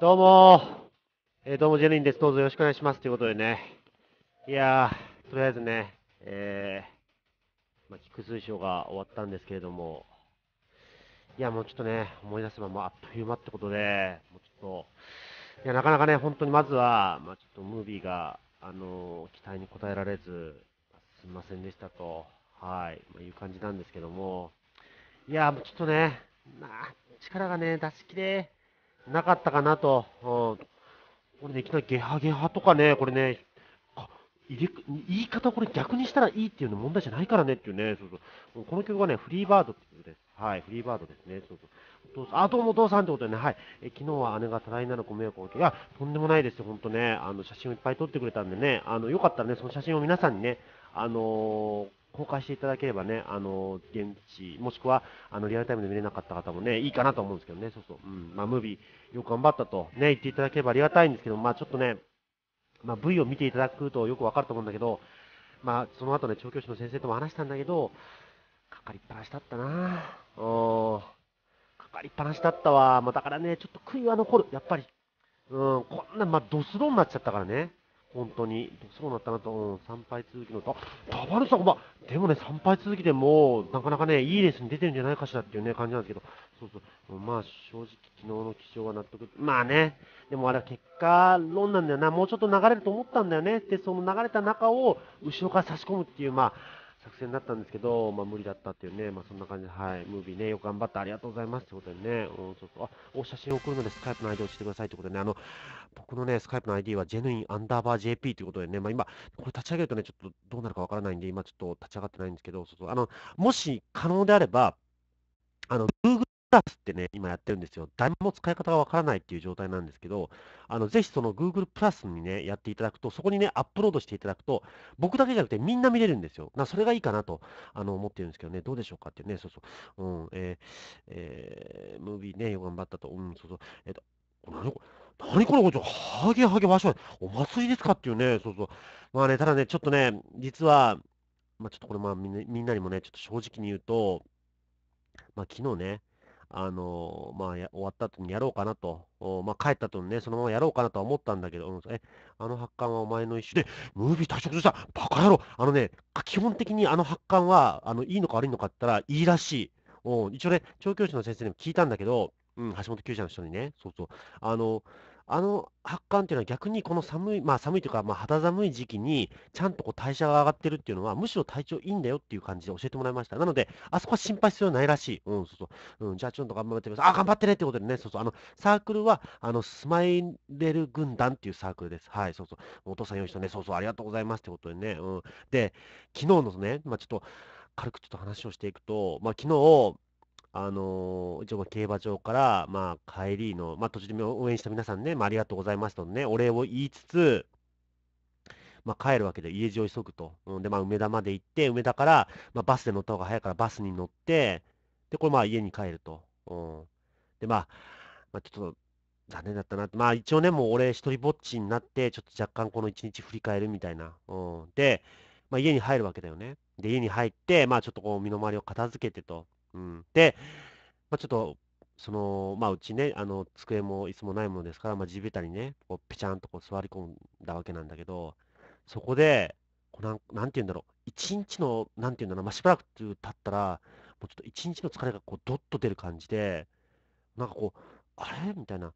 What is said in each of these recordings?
どうも、えー、どうもジェリンです。どうぞよろしくお願いします。ということでね、いやー、とりあえずね、えー、まあ、菊水賞が終わったんですけれども、いや、もうちょっとね、思い出せば、まあ、あっという間ってことで、もうちょっと、いや、なかなかね、本当にまずは、まあ、ちょっとムービーが、あのー、期待に応えられず、すみませんでしたと、はい、まあ、いう感じなんですけども、いや、もうちょっとね、まあ、力がね、出し切れなかったかなと。うん、これね、いきなりゲハゲハとかね、これね、言い方これ逆にしたらいいっていうの問題じゃないからねっていうね、そうそうこの曲はね、フリーバードっていうです。はい、フリーバードですね。そうそうあ、どうもお父さんってことでね、はい、え昨日は姉が多大なるご迷惑をかけ、いや、とんでもないですよ、ほんとね、あの写真をいっぱい撮ってくれたんでね、あのよかったらね、その写真を皆さんにね、あのー、公開していただければね、あの、現地、もしくは、あの、リアルタイムで見れなかった方もね、いいかなと思うんですけどね、そうそう。うん、まあ、ムービー、よく頑張ったとね、言っていただければありがたいんですけど、まあ、ちょっとね、まあ、V を見ていただくとよくわかると思うんだけど、まあ、その後ね、調教師の先生とも話したんだけど、かかりっぱなしだったなうん。かかりっぱなしだったわ。まあ、だからね、ちょっと悔いは残る。やっぱり。うん、こんな、まあ、ドスロになっちゃったからね。本当に、そうなったなと、うん、3敗続きのと、あ、バルさん、まあ、でもね、3敗続きでも、なかなかね、いいレースに出てるんじゃないかしらっていうね、感じなんですけど、そうそう、まあ、正直、昨日の気象は納得、まあね、でもあれは結果論なんだよな、もうちょっと流れると思ったんだよね、で、その流れた中を、後ろから差し込むっていう、まあ、戦だったんですけど、まあ、無理だったっていうね、まあ、そんな感じで、はい、ムービーね、よく頑張ってありがとうございますってことでね、うん、ちょっとあお写真送るので、スカイプの ID をしてくださいってことでね、あの僕のね、スカイプの ID はジェヌインアンダーバー JP ということでね、まあ、今、これ立ち上げるとね、ちょっとどうなるかわからないんで、今ちょっと立ち上がってないんですけど、そうそうあのもし可能であれば、あの、Google プラスってね、今やってるんですよ。誰も使い方がわからないっていう状態なんですけど、あのぜひその Google プラスにね、やっていただくと、そこにね、アップロードしていただくと、僕だけじゃなくてみんな見れるんですよ。なそれがいいかなとあの思ってるんですけどね、どうでしょうかってね、そうそう。うん、えー、えー、ムービーね、よ頑張ったと。うん、そうそう。えっ、ー、と、何これ、何これ、ハゲハゲわしょお祭りですかっていうね、そうそう。まあね、ただね、ちょっとね、実は、まあちょっとこれまあみんなみんなにもね、ちょっと正直に言うと、まあ昨日ね、あのまあ、終わった後にやろうかなと、まあ、帰った後にね、そのままやろうかなとは思ったんだけど、え、あの発刊はお前の一種で、ムービー退職した、バカ野郎、あのね、基本的にあの発刊は、あの、いいのか悪いのかって言ったら、いいらしい。一応ね、調教師の先生にも聞いたんだけど、うん、橋本九社の人にね、そうそう、あの、あの発汗っていうのは逆にこの寒い、まあ寒いというか、まあ肌寒い時期にちゃんとこう代謝が上がってるっていうのは、むしろ体調いいんだよっていう感じで教えてもらいました。なので、あそこは心配必要ないらしい。うん、そうそう。うん、じゃあちょっと頑張ってみます。あ、頑張ってねってことでね、そうそう。あの、サークルは、あの、スマイレル軍団っていうサークルです。はい、そうそう。お父さん用意してね、そうそう、ありがとうございますってことでね。うん。で、昨日のね、まあちょっと、軽くちょっと話をしていくと、まあ昨日、あの一応、競馬場から、まあ、帰りの、まあ、途中で応援した皆さんね、まあ、ありがとうございますとね、お礼を言いつつ、まあ、帰るわけで、家路を急ぐと。で、まあ、梅田まで行って、梅田から、まあ、バスで乗った方が早いからバスに乗って、で、これ、まあ、家に帰ると。うん、で、まあ、まあ、ちょっと、残念だったな。まあ、一応ね、もう俺、一人ぼっちになって、ちょっと若干この一日振り返るみたいな。うん、で、まあ、家に入るわけだよね。で、家に入って、まあ、ちょっとこう、身の回りを片付けてと。うん、で、まあ、ちょっと、その、まあ、うちね、あの、机もいつもないものですから、まあ、地べたにね、こう、ぺちゃんとこう座り込んだわけなんだけど、そこで、こうなん、なんて言うんだろう、一日の、なんて言うんだろう、まあ、しばらく経ったら、もうちょっと一日の疲れがこう、どっと出る感じで、なんかこう、あれみたいな、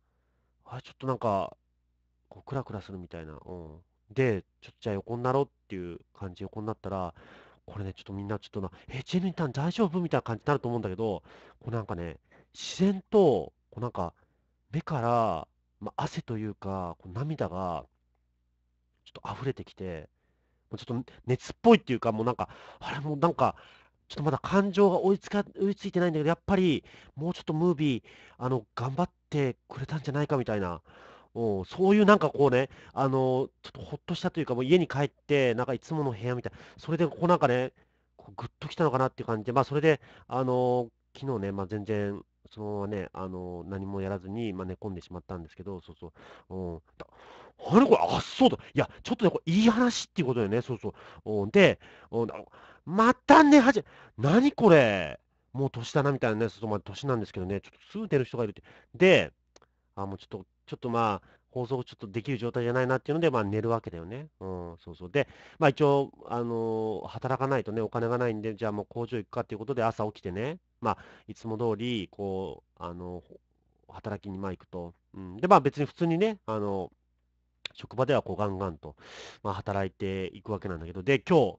あれ、ちょっとなんか、こう、クラクラするみたいな、うん。で、ちょっとじゃあ横になろうっていう感じ横になったら、これね、ちょっとみんなちょっとな、え、ジェミニタン大丈夫みたいな感じになると思うんだけど、こうなんかね、自然と、こうなんか、目から、ま汗というか、こう涙が、ちょっと溢れてきて、もうちょっと熱っぽいっていうか、もうなんか、あれもうなんか、ちょっとまだ感情が追いつか追いついてないんだけど、やっぱり、もうちょっとムービー、あの、頑張ってくれたんじゃないかみたいな、うん、そういうなんかこうね、あの、ちょっとほっとしたというか、もう家に帰って、なんかいつもの部屋みたいな、それでこうなんかね、こうグッときたのかなっていう感じで、まあそれで、あの、昨日ね、まあ全然、そのままね、あの、何もやらずに、まあ、寝込んでしまったんですけど、そうそう。うん。あれこれ、あ、そうだ。いや、ちょっとね、これいい話っていうことだよね、そうそう。うん、で、うん、またね、はじ、何これ。もう年だな、みたいなね、そう、まあ、年なんですけどね、ちょっとすぐ出る人がいるって。で、あ、もうちょっと、ちょっとまあ、放送ちょっとできる状態じゃないなっていうので、まあ寝るわけだよね。うん、そうそう。で、まあ一応、あのー働かないとね、お金がないんで、じゃあもう工場行くかっていうことで朝起きてね、まあ、いつも通り、こう、あのー働きにまあ行くと。うん、で、まあ別に普通にね、あのー職場ではこうガンガンと、まあ働いていくわけなんだけど、で、今日、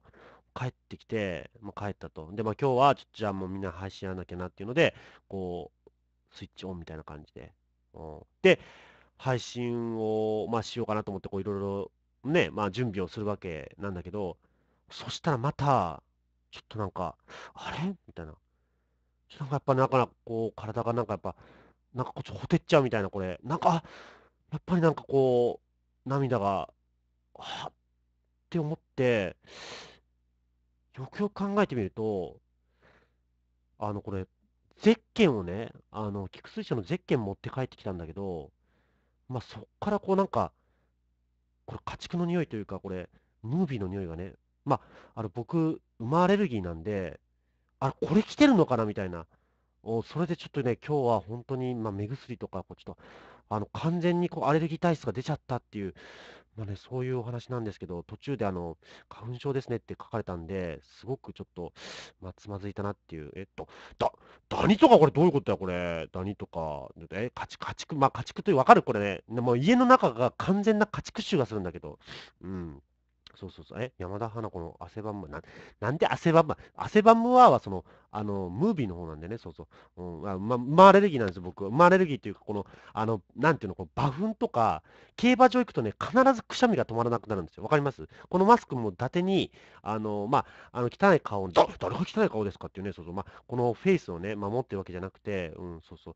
帰ってきて、まあ、帰ったと。で、まあ今日は、ょじゃあもうみんな配信やらなきゃなっていうので、こう、スイッチオンみたいな感じで、うん、で、配信を、まあ、しようかなと思って、こう、いろいろね、まあ、準備をするわけなんだけど、そしたらまた、ちょっとなんか、あれみたいな。なんかやっぱ、なんか、こう、体がなんかやっぱ、なんかこっちほてっちゃうみたいな、これ。なんか、やっぱりなんかこう、涙が、はって思って、よくよく考えてみると、あの、これ、ゼッケンをね、あの、菊水社のゼッケン持って帰ってきたんだけど、まあ、そっからこうなんか、これ家畜の匂いというか、これ、ムービーの匂いがね、まあ、あの、僕、馬アレルギーなんで、あれ、これ来てるのかなみたいな。おそれでちょっとね、今日は本当に、まあ、目薬とか、こうちょっと、あの、完全にこうアレルギー体質が出ちゃったっていう、まあね、そういうお話なんですけど、途中であの、花粉症ですねって書かれたんで、すごくちょっと、まあ、つまずいたなっていう。えっと、だ、ダニとかこれどういうことだよ、これ。ダニとか、え、家畜、家畜、まあ、家畜という、わかるこれね。もう家の中が完全な家畜臭がするんだけど。うん。そうそうそう、え、山田花子の汗ばむ、ななんで汗ばむ、汗ばむははその、あの、ムービーの方なんでね、そうそう、うんあま、馬アレルギーなんですよ、僕、馬アレルギーっていうか、この、あの、なんていうの、こう馬糞とか、競馬場行くとね、必ずくしゃみが止まらなくなるんですよ、わかりますこのマスクも伊達に、あの、まあ、あの汚い顔、誰が汚い顔ですかっていうね、そうそう、まあ、このフェイスをね、守ってるわけじゃなくて、うん、そうそう、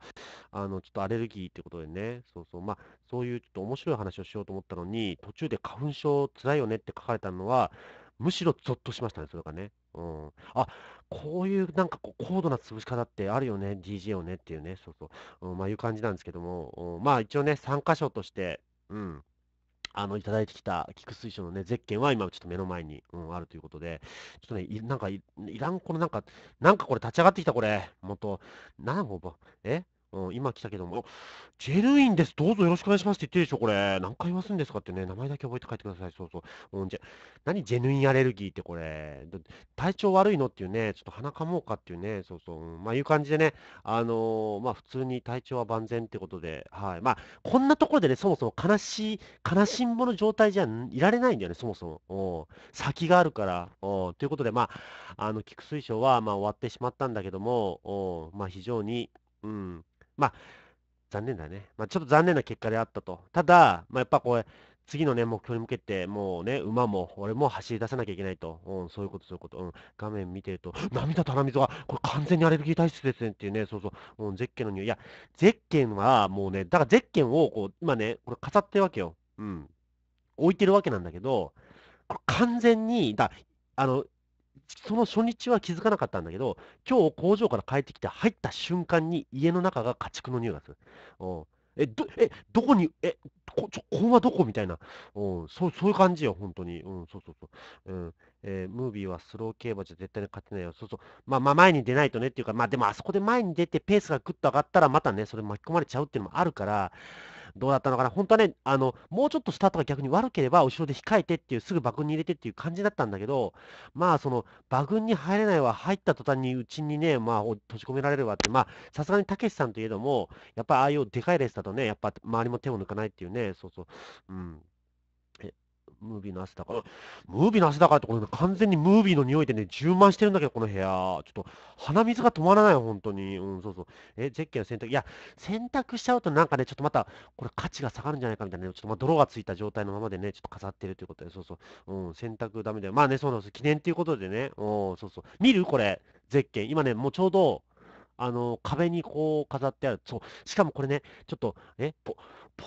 あの、ちょっとアレルギーってことでね、そうそう、まあ、そういうちょっと面白い話をしようと思ったのに、途中で花粉症つらいよねって書かかれたのは、むしろゾッとしましたね、それがね。うん、あこういうなんかこう高度な潰し方ってあるよね、DJ をねっていうね、そうそう、うん、まあいう感じなんですけども、うん、まあ一応ね、参加賞として、うん、あの、いただいてきた菊水賞のね、ゼッケンは今ちょっと目の前に、うん、あるということで、ちょっとね、いなんかい、いらん、このなんか、なんかこれ立ち上がってきた、これ。もっと、なんぼ、えうん、今来たけども、ジェルインです、どうぞよろしくお願いしますって言ってるでしょ、これ。何回言わすんですかってね、名前だけ覚えて帰ってください。そうそう。うん、じゃ何ジェルインアレルギーってこれ、体調悪いのっていうね、ちょっと鼻かもうかっていうね、そうそう、うん、まあいう感じでね、あのー、まあ普通に体調は万全ってことで、はい。まあ、こんなところでね、そもそも悲しい、悲しんぼの状態じゃいられないんだよね、そもそも。先があるから。ということで、まあ、あの、菊水晶は、まあ終わってしまったんだけども、まあ非常に、うん、まあ、残念だね。まあ、ちょっと残念な結果であったと。ただ、まあ、やっぱこれ、次のね、目標に向けて、もうね、馬も、俺も走り出さなきゃいけないと。うん、そういうこと、そういうこと。うん、画面見てると、涙と鼻水は、これ完全にアレルギー体質ですねっていうね、そうそう、うゼッケンの匂い。いや、ゼッケンはもうね、だからゼッケンを、こう、今ね、これ飾ってるわけよ。うん。置いてるわけなんだけど、これ完全に、だ、あの、その初日は気づかなかったんだけど、今日工場から帰ってきて入った瞬間に家の中が家畜の匂いがする。うんえ、ど、え、どこに、え、こ、ちょ、こはどこみたいな。うん、そう、そういう感じよ、本当に。うん、そうそうそう。うん。えー、ムービーはスロー競馬じゃ絶対に勝てないよ。そうそう。まあまあ前に出ないとねっていうか、まあでもあそこで前に出てペースがぐっと上がったらまたね、それ巻き込まれちゃうっていうのもあるから、どうだったのかな、本当はね、あのもうちょっとスタートが逆に悪ければ、後ろで控えてっていう、すぐ馬群に入れてっていう感じだったんだけど、まあ、その馬群に入れないは、入った途端にうちにね、まあ、閉じ込められるわって、まあ、さすがにたけしさんといえども、やっぱりああいうでかいレースだとね、やっぱ周りも手を抜かないっていうね、そうそう、うん、ムービーの汗だから、ムービーの汗だからって、これ、ね、完全にムービーの匂いでね、充満してるんだけど、この部屋。ちょっと、鼻水が止まらない、本当に。うん、そうそう。え、ゼッケンの洗濯、いや、洗濯しちゃうとなんかね、ちょっとまた、これ価値が下がるんじゃないかみたいな、ね、ちょっとまあ泥がついた状態のままでね、ちょっと飾ってるということで、そうそう。うん、洗濯ダメだよ。まあね、そうなんです。記念ということでね、うん、そうそう。見るこれ、ゼッケン。今ね、もうちょうど、あの、壁にこう飾ってある。そう。しかもこれね、ちょっと、え、ぽ、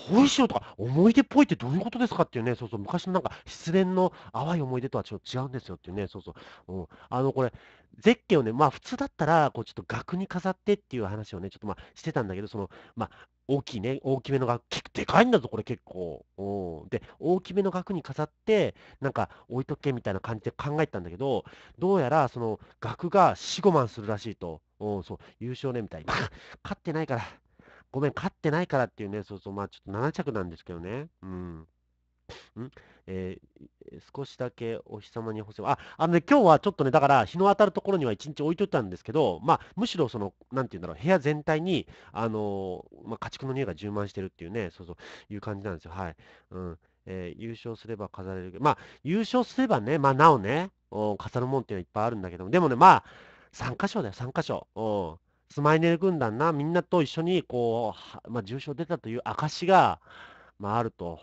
ぽいしよとか、思い出っぽいってどういうことですかっていうね、そうそう、昔のなんか失恋の淡い思い出とはちょっと違うんですよっていうね、そうそう、うん、あの、これ、ゼッケンをね、まあ普通だったら、こうちょっと額に飾ってっていう話をね、ちょっとまあしてたんだけど、その、まあ、大きいね、大きめの額、結構でかいんだぞ、これ結構。うん。で、大きめの額に飾って、なんか置いとけみたいな感じで考えたんだけど、どうやらその額が4、5万するらしいと。うん、そう、優勝ね、みたいな。勝ってないから、ごめん、勝ってないからっていうね、そうそう、まあちょっと7着なんですけどね。うん。んえー、少しだけお日様に干せば、あ、あのね、今日はちょっとね、だから日の当たるところには1日置いといたんですけど、まあ、むしろその、なんていうんだろう、部屋全体に、あのー、まあ、家畜の匂いが充満してるっていうね、そうそう、いう感じなんですよ。はい。うん。えー、優勝すれば飾れる。まあ、優勝すればね、まあ、なおね、お飾るもんっていうのはいっぱいあるんだけども、でもね、まあ、3箇所だよ、3箇所。うん。スマイネル軍団な、みんなと一緒にこう、まあ、重症出たという証が、まあ、あると。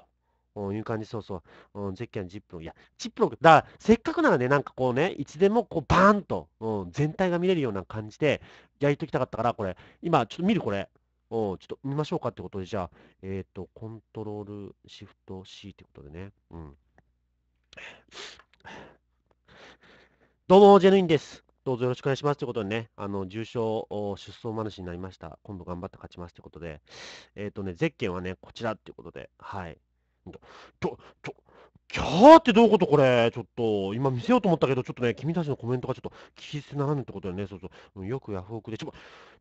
いう感じ、そうそう、うん、ゼッケン、ジップロン、いや、ジップロン、だから、せっかくならね、なんかこうね、いつでもこうバーンと、うん、全体が見れるような感じで、やりときたかったから、これ、今、ちょっと見る、これ、ん、ちょっと見ましょうかってことで、じゃあ、えっ、ー、と、コントロール、シフト、C ってことでね、うん。どうも、ジェヌインです。どうぞよろしくお願いしますということでね、あの、重症出走馬主になりました。今度頑張って勝ちますということで、えっ、ー、とね、ゼッケンはね、こちらっていうことで、はい。ちょ、ちょ、キャーってどういうことこれ、ちょっと、今見せようと思ったけど、ちょっとね、君たちのコメントがちょっと聞き捨てならぬってことだよね、そうそう。よくヤフオクで、ちょ、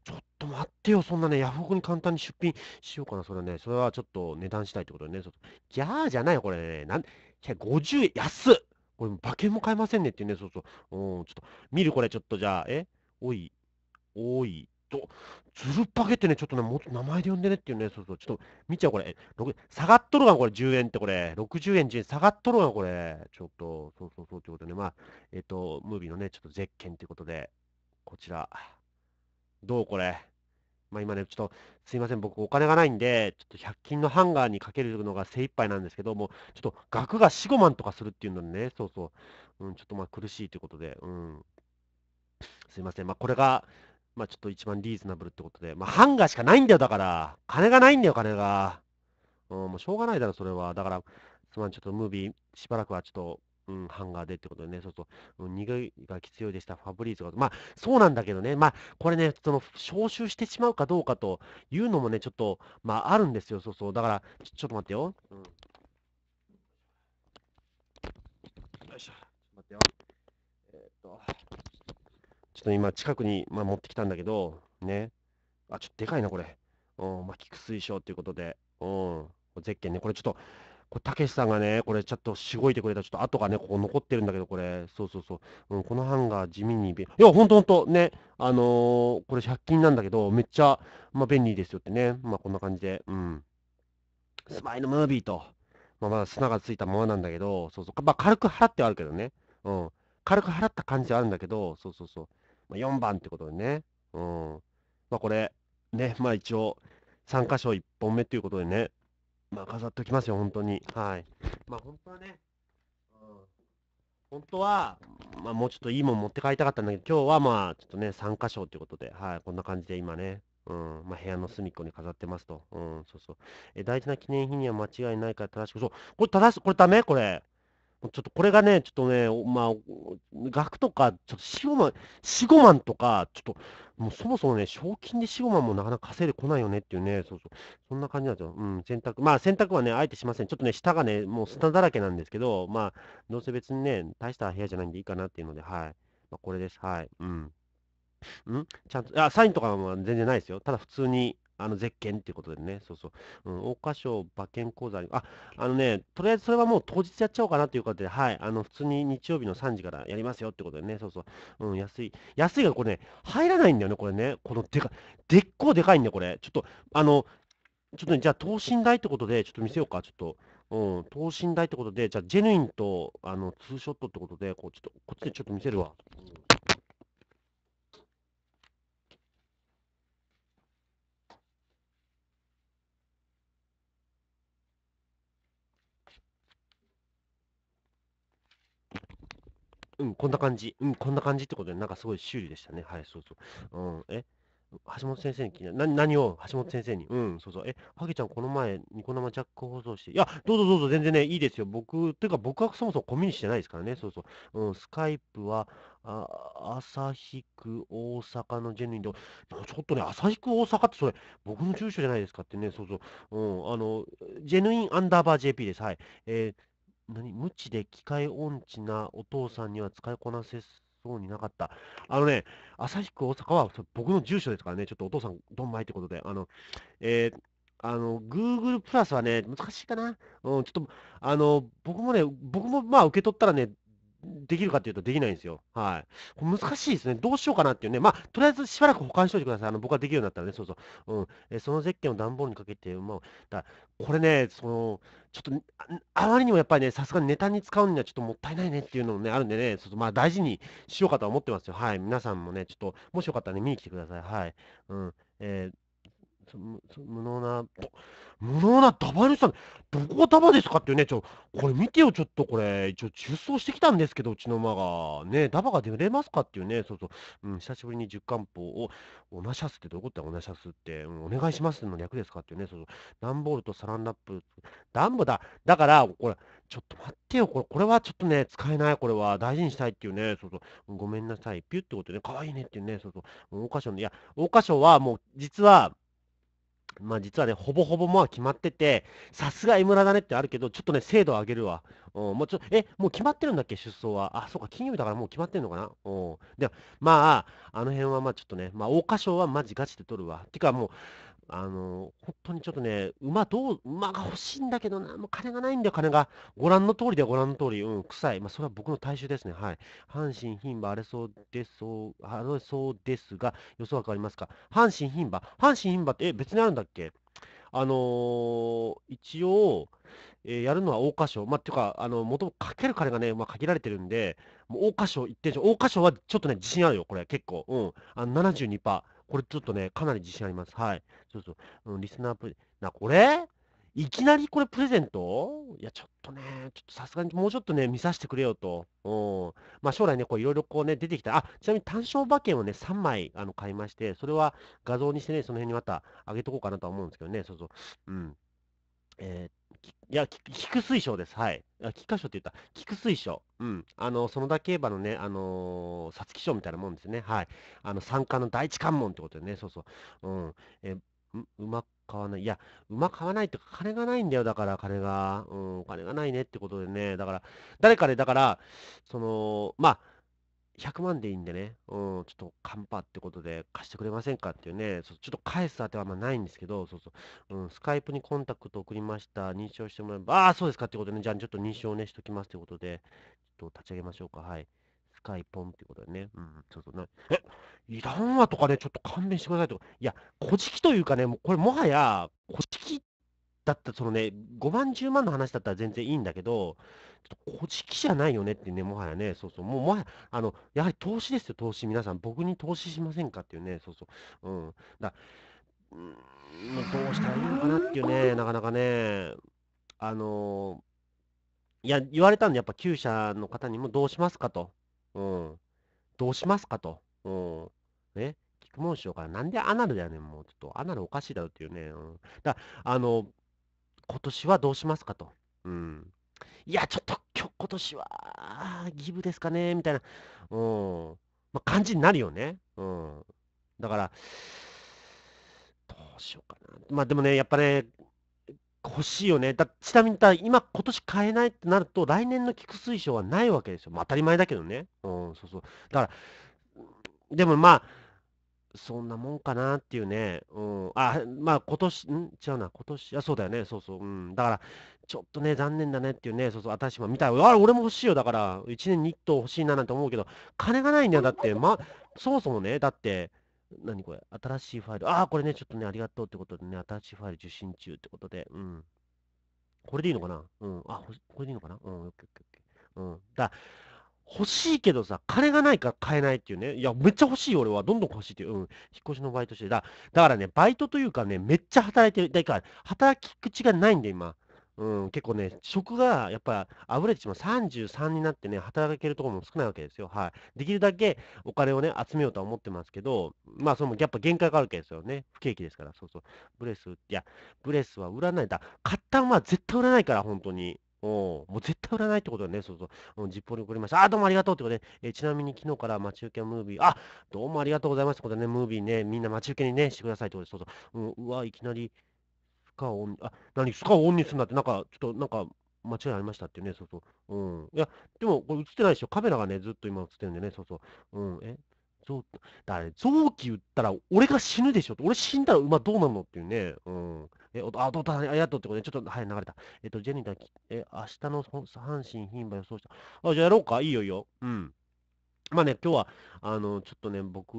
ちょっと待ってよ、そんなね、ヤフオクに簡単に出品しようかな、それはね、それはちょっと値段したいってことだよね、そうそう。ギャーじゃないよ、これね、なん、50円、安っこれ馬券も買えませんねってね、そうそう。うん、ちょっと、見るこれちょっとじゃあ、えおい、おい、と、ズルパケってね、ちょっとね、もっと名前で呼んでねっていうね、そうそう、ちょっと見ちゃうこれ、下がっとるわ、これ、10円ってこれ、60円、10円、下がっとるわ、これ、ちょっと、そうそうそうということで、ね、まあ、えっ、ー、と、ムービーのね、ちょっとゼッケンということで、こちら、どうこれ、まあ、今ね、ちょっとすいません、僕、お金がないんで、ちょっと100均のハンガーにかけるのが精一杯なんですけども、ちょっと額が4、5万とかするっていうのにね、そうそう、うん、ちょっとまあ苦しいということで、うん、すいません、まあ、これが、まあ、ちょっと一番リーズナブルってことで、まあ、ハンガーしかないんだよ、だから、金がないんだよ、金が。うん、もうしょうがないだろ、それは。だから、すまん、ちょっとムービー、しばらくはちょっと、うん、ハンガーでってことでね、そうそう、うん、苦いが必いでした、ファブリーズが、まあ、そうなんだけどね、まあ、これね、その、招集してしまうかどうかというのもね、ちょっと、まあ、あるんですよ、そうそう、だから、ちょちょっと待ってよ。うん、よいしょ、ちょっと待ってよ。えー、っと、ちょっと今、近くに、まあ、持ってきたんだけど、ね、あ、ちょっとでかいな、これ。うん、ま菊水晶ということで、うん、ゼッケンね、これちょっと、こたけしさんがね、これ、ちょっとしごいてくれた、ちょっと跡がね、ここ残ってるんだけど、これ、そうそうそう、うん、このハンガー、地味に、いや、ほんとほんと、ね、あのー、これ、100均なんだけど、めっちゃ、まあ、便利ですよってね、まあ、こんな感じで、うん。スマイルムービーと、まあ、まだ砂がついたままなんだけど、そうそう、まあ、軽く払ってはあるけどね、うん。軽く払った感じはあるんだけど、そうそうそう、まあ、4番ってことでね、うん。まあ、これ、ね、まあ、一応、3箇所1本目ということでね、まあ、飾っておきますよ、本当に。はい。まあ、本当はね、うん、本当は、まあ、もうちょっといいもん持って帰りたかったんだけど、今日はまあ、ちょっとね、3箇所ということで、はい、こんな感じで今ね、うん、まあ、部屋の隅っこに飾ってますと。うん、そうそう。え、大事な記念品には間違いないから正しく、そう、これ正す、これダメこれ。ちょっとこれがね、ちょっとね、まあ、額とか、ちょっと4、5万、4、5万とか、ちょっと、もうそもそもね、賞金で4、5万もなかなか稼いでこないよねっていうね、そうそう、そんな感じなんですよ。うん、選択、まあ選択はね、あえてしません。ちょっとね、下がね、もう砂だらけなんですけど、まあ、どうせ別にね、大した部屋じゃないんでいいかなっていうので、はい。まあ、これです。はい。うん。んちゃんと、あ、サインとかは全然ないですよ。ただ普通に、あの、ゼッケンっていうことでね、そうそう。うん、桜花賞馬券講座に、あ、あのね、とりあえずそれはもう当日やっちゃおうかなということで、はい、あの、普通に日曜日の3時からやりますよってことでね、そうそう。うん、安い。安いがこれね、入らないんだよね、これね。このでか、でっこうでかいんだよ、これ。ちょっと、あの、ちょっと、ね、じゃあ、等身大ってことで、ちょっと見せようか、ちょっと。うん、等身大ってことで、じゃあ、ジェヌインと、あの、ツーショットってことで、こう、ちょっと、こっちでちょっと見せるわ。うんうん、こんな感じ。うん、こんな感じってことで、なんかすごい修理でしたね。はい、そうそう。うん、え橋本先生に聞いた。な、何を橋本先生に。うん、そうそう。え、ハゲちゃんこの前、ニコ生ジャック放送して。いや、どうぞどうぞ、全然ね、いいですよ。僕、てか僕はそもそもコミュニしてないですからね。そうそう。うん、スカイプは、あ、旭区大阪のジェヌインで、ちょっとね、旭区大阪ってそれ、僕の住所じゃないですかってね、そうそう。うん、あの、ジェヌインアンダーバー JP です。はい。えー何無知で機械音痴なお父さんには使いこなせそうになかった。あのね、旭区大阪は僕の住所ですからね、ちょっとお父さん、どんまいってことで、あの、えー、あの、Google プラスはね、難しいかな。うん、ちょっと、あの、僕もね、僕もまあ受け取ったらね、できるかというとできないんですよ。はい。難しいですね。どうしようかなっていうね。まあ、とりあえずしばらく保管しておいてください。あの僕ができるようになったらね、そうそう。うん。えそのゼッケンを段ボールにかけて、まあ、だこれね、その、ちょっとあ、あまりにもやっぱりね、さすがにネタに使うにはちょっともったいないねっていうのもね、あるんでね、っとまあ大事にしようかとは思ってますよ。はい。皆さんもね、ちょっと、もしよかったらね、見に来てください。はい。うん。えー無能な、無能なダバの人さん、どこがダバですかっていうね、ちょ、これ見てよ、ちょっとこれ、一応、出走してきたんですけど、うちの馬が、ね、ダバが出れますかっていうね、そうそう、うん、久しぶりに十漢方を、オナシャスってどういうことだ、オナシャスって、うん、お願いしますの略ですかっていうね、そうそう、ダンボールとサランラップ、ダンボだ、だから、これ、ちょっと待ってよ、これ、これはちょっとね、使えない、これは、大事にしたいっていうね、そうそう、ごめんなさい、ピュってことでね、可愛いねっていうね、そうそう、桜花賞の、いや、桜花賞はもう、実は、まあ実はね、ほぼほぼもう決まってて、さすが M ラだねってあるけど、ちょっとね、精度上げるわ。うん、もうちょえ、もう決まってるんだっけ、出走は。あ、そうか、金曜日だからもう決まってんのかな。うん。で、まあ、あの辺はまあちょっとね、まあ、桜花賞はマジガチで取るわ。てかもう、あの、本当にちょっとね、馬どう、馬が欲しいんだけどな、もう金がないんだよ、金が。ご覧の通りでご覧の通り、うん、臭い。まあ、それは僕の体臭ですね。はい。阪神牝馬荒れそうです、そう、あれそうですが、予想は変わりますか。阪神牝馬。阪神牝馬って、え、別にあるんだっけあのー、一応、えー、やるのは桜花賞。まあ、っていうか、あの、元々かける金がね、まあ、限られてるんで、もう桜花賞一点賞。桜花賞はちょっとね、自信あるよ、これ、結構。うん。あの、72%。これちょっとね、かなり自信あります。はい。そうそう。うん、リスナープレな、これいきなりこれプレゼントいや、ちょっとね、ちょっとさすがにもうちょっとね、見させてくれよと。うん。まあ、将来ね、こういろいろこうね、出てきた。あ、ちなみに単勝馬券をね、3枚あの買いまして、それは画像にしてね、その辺にまた上げとこうかなとは思うんですけどね。そうそう。うん。えー、いや、菊水晶です。はい。あ、菊花賞って言った。菊水晶。うん。あの、園田競馬のね、あのー、皐月賞みたいなもんですね。はい。あの、参加の第一関門ってことでね、そうそう。うん。え、う、馬買わない。いや、馬買わないってか、金がないんだよ。だから、金が。うん、お金がないねってことでね。だから、誰かで、だから、その、まあ、100万でいいんでね、うん、ちょっとカンパってことで貸してくれませんかっていうね、ちょっと返す当てはまないんですけど、そうそう、うん、スカイプにコンタクト送りました、認証してもらえば、ああ、そうですかってことでね、じゃあちょっと認証ね、しときますってことで、ちょっと立ち上げましょうか、はい。スカイポンってことでね、うん、ちょっとな、え、いらんわとかね、ちょっと勘弁してくださいとか、いや、こじきというかね、もうこれもはや、こじきだった、そのね、5万、10万の話だったら全然いいんだけど、ちょっとこじきじゃないよねってね、もはやね、そうそう、もうもはや、あの、やはり投資ですよ、投資、皆さん、僕に投資しませんかっていうね、そうそう、うん、だ、うん、どうしたらいいのかなっていうね、なかなかね、あのいや、言われたんで、やっぱ、旧社の方にも、どうしますかと、うん、どうしますかと、うん、ね、聞くもんしようかな、なんでアナルだよね、もう、ちょっと、アナルおかしいだろっていうね、うん、だ、あの、今年はどうしますかと、うん、いや、ちょっと今日、今年は、ギブですかね、みたいな、うん、まあ、感じになるよね。うん。だから、どうしようかな。まあでもね、やっぱね、欲しいよね。だちなみにだ、今、今年買えないってなると、来年の菊水晶はないわけですよ。まあ、当たり前だけどね。うん、そうそう。だから、でもまあ、そんなもんかなっていうね。うん。あ、まあ今年、ん違うな、今年、あ、そうだよね、そうそう。うん。だから、ちょっとね、残念だねっていうね、そうそう、私も見たい。あ、俺も欲しいよ、だから、1年に1頭欲しいななんて思うけど、金がないんだよ、だって、ま、そもそもね、だって、何これ、新しいファイル、あ、これね、ちょっとね、ありがとうってことでね、新しいファイル受信中ってことで、うん。これでいいのかなうん。あ、これでいいのかなうん、オッケーオッケーオッケー。うん。だ欲しいけどさ、金がないから買えないっていうね。いや、めっちゃ欲しい俺は。どんどん欲しいっていう。うん。引っ越しのバイトして。だだからね、バイトというかね、めっちゃ働いてる。だから、働き口がないんで、今。うん、結構ね、職がやっぱあぶれてしまう、33になってね、働けるところも少ないわけですよ、はい。できるだけお金をね、集めようとは思ってますけど、まあ、そのやっぱ限界があるわけですよね、不景気ですから、そうそう、ブレス、いや、ブレスは売らないだ、買ったんは絶対売らないから、本当に。うもう絶対売らないってことだね。そうそう。うん、ジッポに送りました。あ、どうもありがとうってことで、ね、えー、ちなみに昨日から待ち受けムービー、あ、どうもありがとうございますってことでね、ムービーね、みんな待ち受けにね、してくださいってことで、そうそう。うん、うわ、いきなり、スカをオン、あ、何、スカをオンにするんだって、なんか、ちょっと、なんか、間違いありましたってね、そうそう。うん。いや、でも、これ映ってないでしょ。カメラがね、ずっと今映ってるんでね、そうそう。うん、え臓だ臓器売ったら俺が死ぬでしょ俺死んだら馬どうなるのっていうね、うん。えー、あ、弟、あやっとってことで、ちょっと、はい、流れた。えっ、ー、と、ジェニーが、えー、明日の阪神、牝馬予想した。あ、じゃあやろうか。いいよ、いいよ。うん。まあね、今日は、あの、ちょっとね、僕、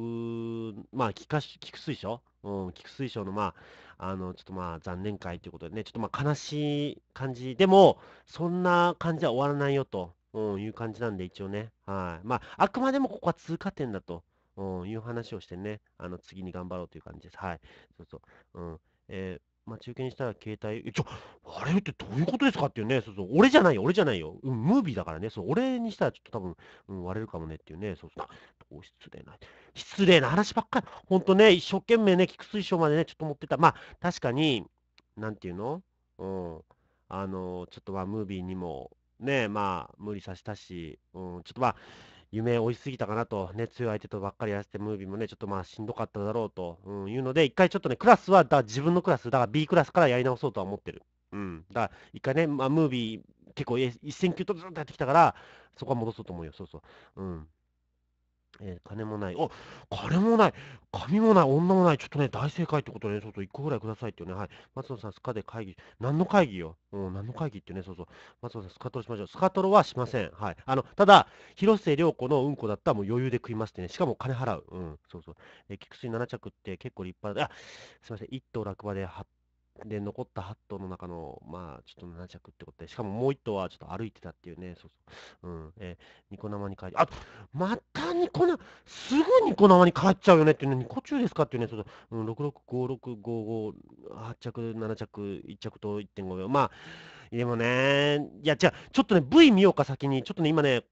まあ、菊水晶うん、菊水晶の、まあ、あの、ちょっとまあ、残念会ということでね、ちょっとまあ、悲しい感じ、でも、そんな感じは終わらないよと、うん、いう感じなんで、一応ね、はい。まあ、あくまでもここは通過点だと、うん、いう話をしてね、あの、次に頑張ろうという感じです。はい。そうそう。うん。えー待ち受けにしたら携帯、えちょ、あれってどういうことですかっていうね、そうそう、俺じゃないよ、俺じゃないよ、うん、ムービーだからね、そう、俺にしたらちょっと多分、うん、割れるかもねっていうね、そうそう、どう失礼な、失礼な話ばっかり、ほんとね、一生懸命ね、菊水晶までね、ちょっと持ってた、まあ、確かに、なんていうのうん、あの、ちょっとは、ムービーにも、ね、まあ、無理させたし、うん、ちょっとまあ、夢追いすぎたかなと、ね、強い相手とばっかりやらせて、ムービーもね、ちょっとまあしんどかっただろうと、うん、いうので、一回ちょっとね、クラスは、だ自分のクラス、だから B クラスからやり直そうとは思ってる。うん、だから一回ね、まあ、ムービー、結構一戦級とずっとやってきたから、そこは戻そうと思うよ、そうそう。うんえー、金もない。お金もない。髪もない。女もない。ちょっとね、大正解ってことね、そうそう、1個ぐらいくださいっていうね。はい。松野さん、スカで会議。何の会議よ。うん、何の会議ってね、そうそう。松野さん、スカトロしましょう。スカトロはしません。はい。あの、ただ、広末涼子のうんこだったらもう余裕で食いますってね。しかも金払う。うん、そうそう。えー、菊水7着って結構立派だ。あ、すいません。1頭落馬で8で、残った8頭の中の、まあ、ちょっと7着ってことで、しかももう1頭はちょっと歩いてたっていうね、そうそう。うん。えニコ生に帰り、あまたニコ生、すぐニコ生に帰っちゃうよねっていうね、ニコ中ですかっていうね、そうそう。うん、665655、8着、7着、1着と1.5秒。まあ、でもね、いや、じゃちょっとね、V 見ようか、先に。ちょっとね、今ね、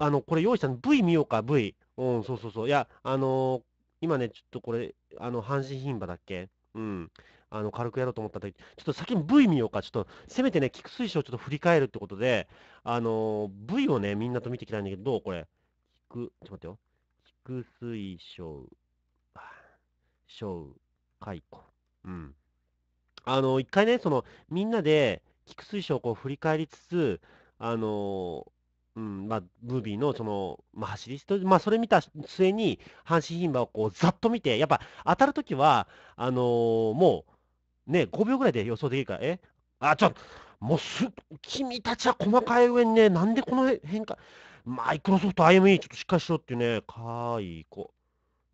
あの、これ用意したの、V 見ようか、V。うん、そうそうそう。いや、あのー、今ね、ちょっとこれ、あの、阪神牝馬だっけうん。あの軽くやろうと思った時ちょっと先に V 見ようか、ちょっとせめてね、菊水晶をちょっと振り返るってことで、あのー、V をね、みんなと見ていきたいんだけど、どうこれ。菊、ちょっと待ってよ。菊水晶、晶、解雇。うん。あのー、一回ね、その、みんなで菊水晶をこう振り返りつつ、あのーうんまあ、ムービーのその、まあ、走りと、まあ、それ見た末に阪神牝馬をこうざっと見て、やっぱ当たるときはあのー、もうね、5秒ぐらいで予想できるから、えあ、ちょっと、もうす、君たちは細かい上にね、なんでこの変化、マイクロソフト IME ちょっとしっかりしろっていうね、かいこ。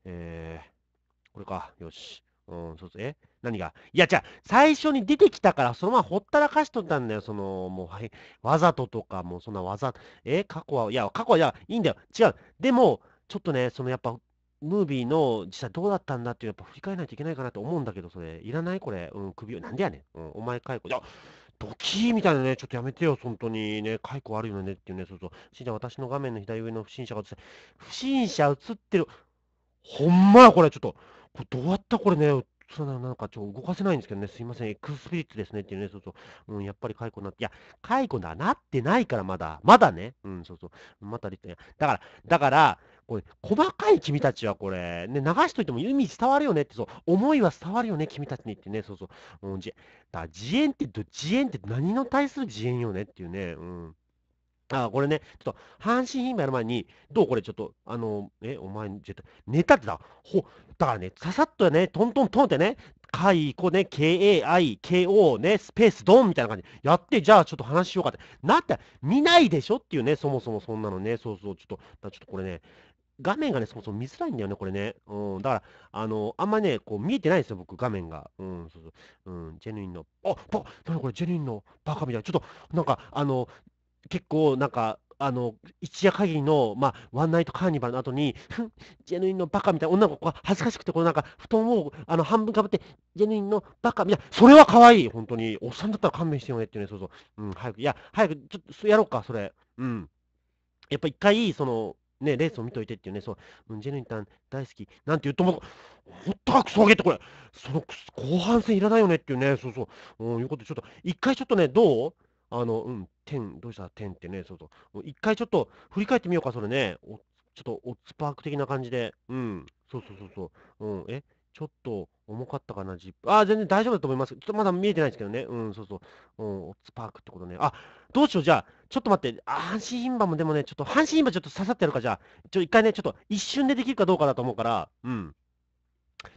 えー、これか、よし。うん、そうそう、え何がいや、じゃあ、最初に出てきたから、そのままほったらかしとったんだよ、その、もう、はい、わざととか、もうそんなわざ、え過去は、いや、過去は、いや、いいんだよ、違う。でも、ちょっとね、そのやっぱ、ムービーの実際どうだったんだっていうやっぱ振り返らないといけないかなと思うんだけど、それ、いらないこれ、うん、首を、なんでやねん、うん、お前解雇、いや、ドキーみたいなね、ちょっとやめてよ、本当にね、解雇あるよねっていうね、そうそう、んちゃん、私の画面の左上の不審者が映って、不審者映ってる、ほんまや、これ、ちょっと、これどうやったこれね、そなの、なんかちょ動かせないんですけどね、すいません、エクスピリッツですねっていうね、そうそう、うん、やっぱり解雇になって、いや、解雇だなってないから、まだ、まだね、うん、そうそう、またリッだから、だから、これ、細かい君たちはこれ、ね、流しといても意味伝わるよねって、そう、思いは伝わるよね、君たちにってね、そうそう、うん、じだ自演って、自演って何の対する自演よねっていうね、うん。あ、これね、ちょっと、阪神品やる前に、どうこれちょっと、あの、え、お前、絶ネタってだ、ほ、だからね、ささっとね、トントントンってね、かいこね、K-A-I-K-O ね、スペースドンみたいな感じでやって、じゃあちょっと話しようかって。なって、見ないでしょっていうね、そもそもそんなのね、そうそう、ちょっと、ちょっとこれね、画面がね、そもそも見づらいんだよね、これね。うん、だから、あの、あんまね、こう見えてないんですよ、僕、画面が。うん、そうそう。うん、ジェヌインの、あ、ば、なにこれ、ジェヌインのバカみたいな。ちょっと、なんか、あの、結構なんか、あの一夜限りの、まあ、ワンナイトカーニバルの後に、ジェヌインのバカみたいな女の子が恥ずかしくて、このなんか布団をあの半分かぶって、ジェヌインのバカみたいな、それは可愛い本当に。おっさんだったら勘弁してよねっていうね、そうそう。うん、早く、いや、早く、ちょっとやろうか、それ。うん。やっぱ一回、その、ね、レースを見といてっていうね、そう、うん、ジェヌインタン大好き、なんて言うとも、ほったらくそげってこれ、その後半戦いらないよねっていうね、そうそう、うん、いうことで、ちょっと、一回ちょっとね、どうあの、うん、天、どうした天ってね、そうそう。一回ちょっと振り返ってみようか、それね。おちょっと、オッツパーク的な感じで。うん。そうそうそうそう。うん。えちょっと重かったかな、ジップ。あ、全然大丈夫だと思います。ちょっとまだ見えてないですけどね。うん、そうそう。うん、オッツパークってことね。あ、どうしよう、じゃあ、ちょっと待って。あ、阪神牝もでもね、ちょっと、阪神牝馬ちょっと刺さってやるか、じゃあ。ちょ、一回ね、ちょっと一瞬でできるかどうかだと思うから、うん。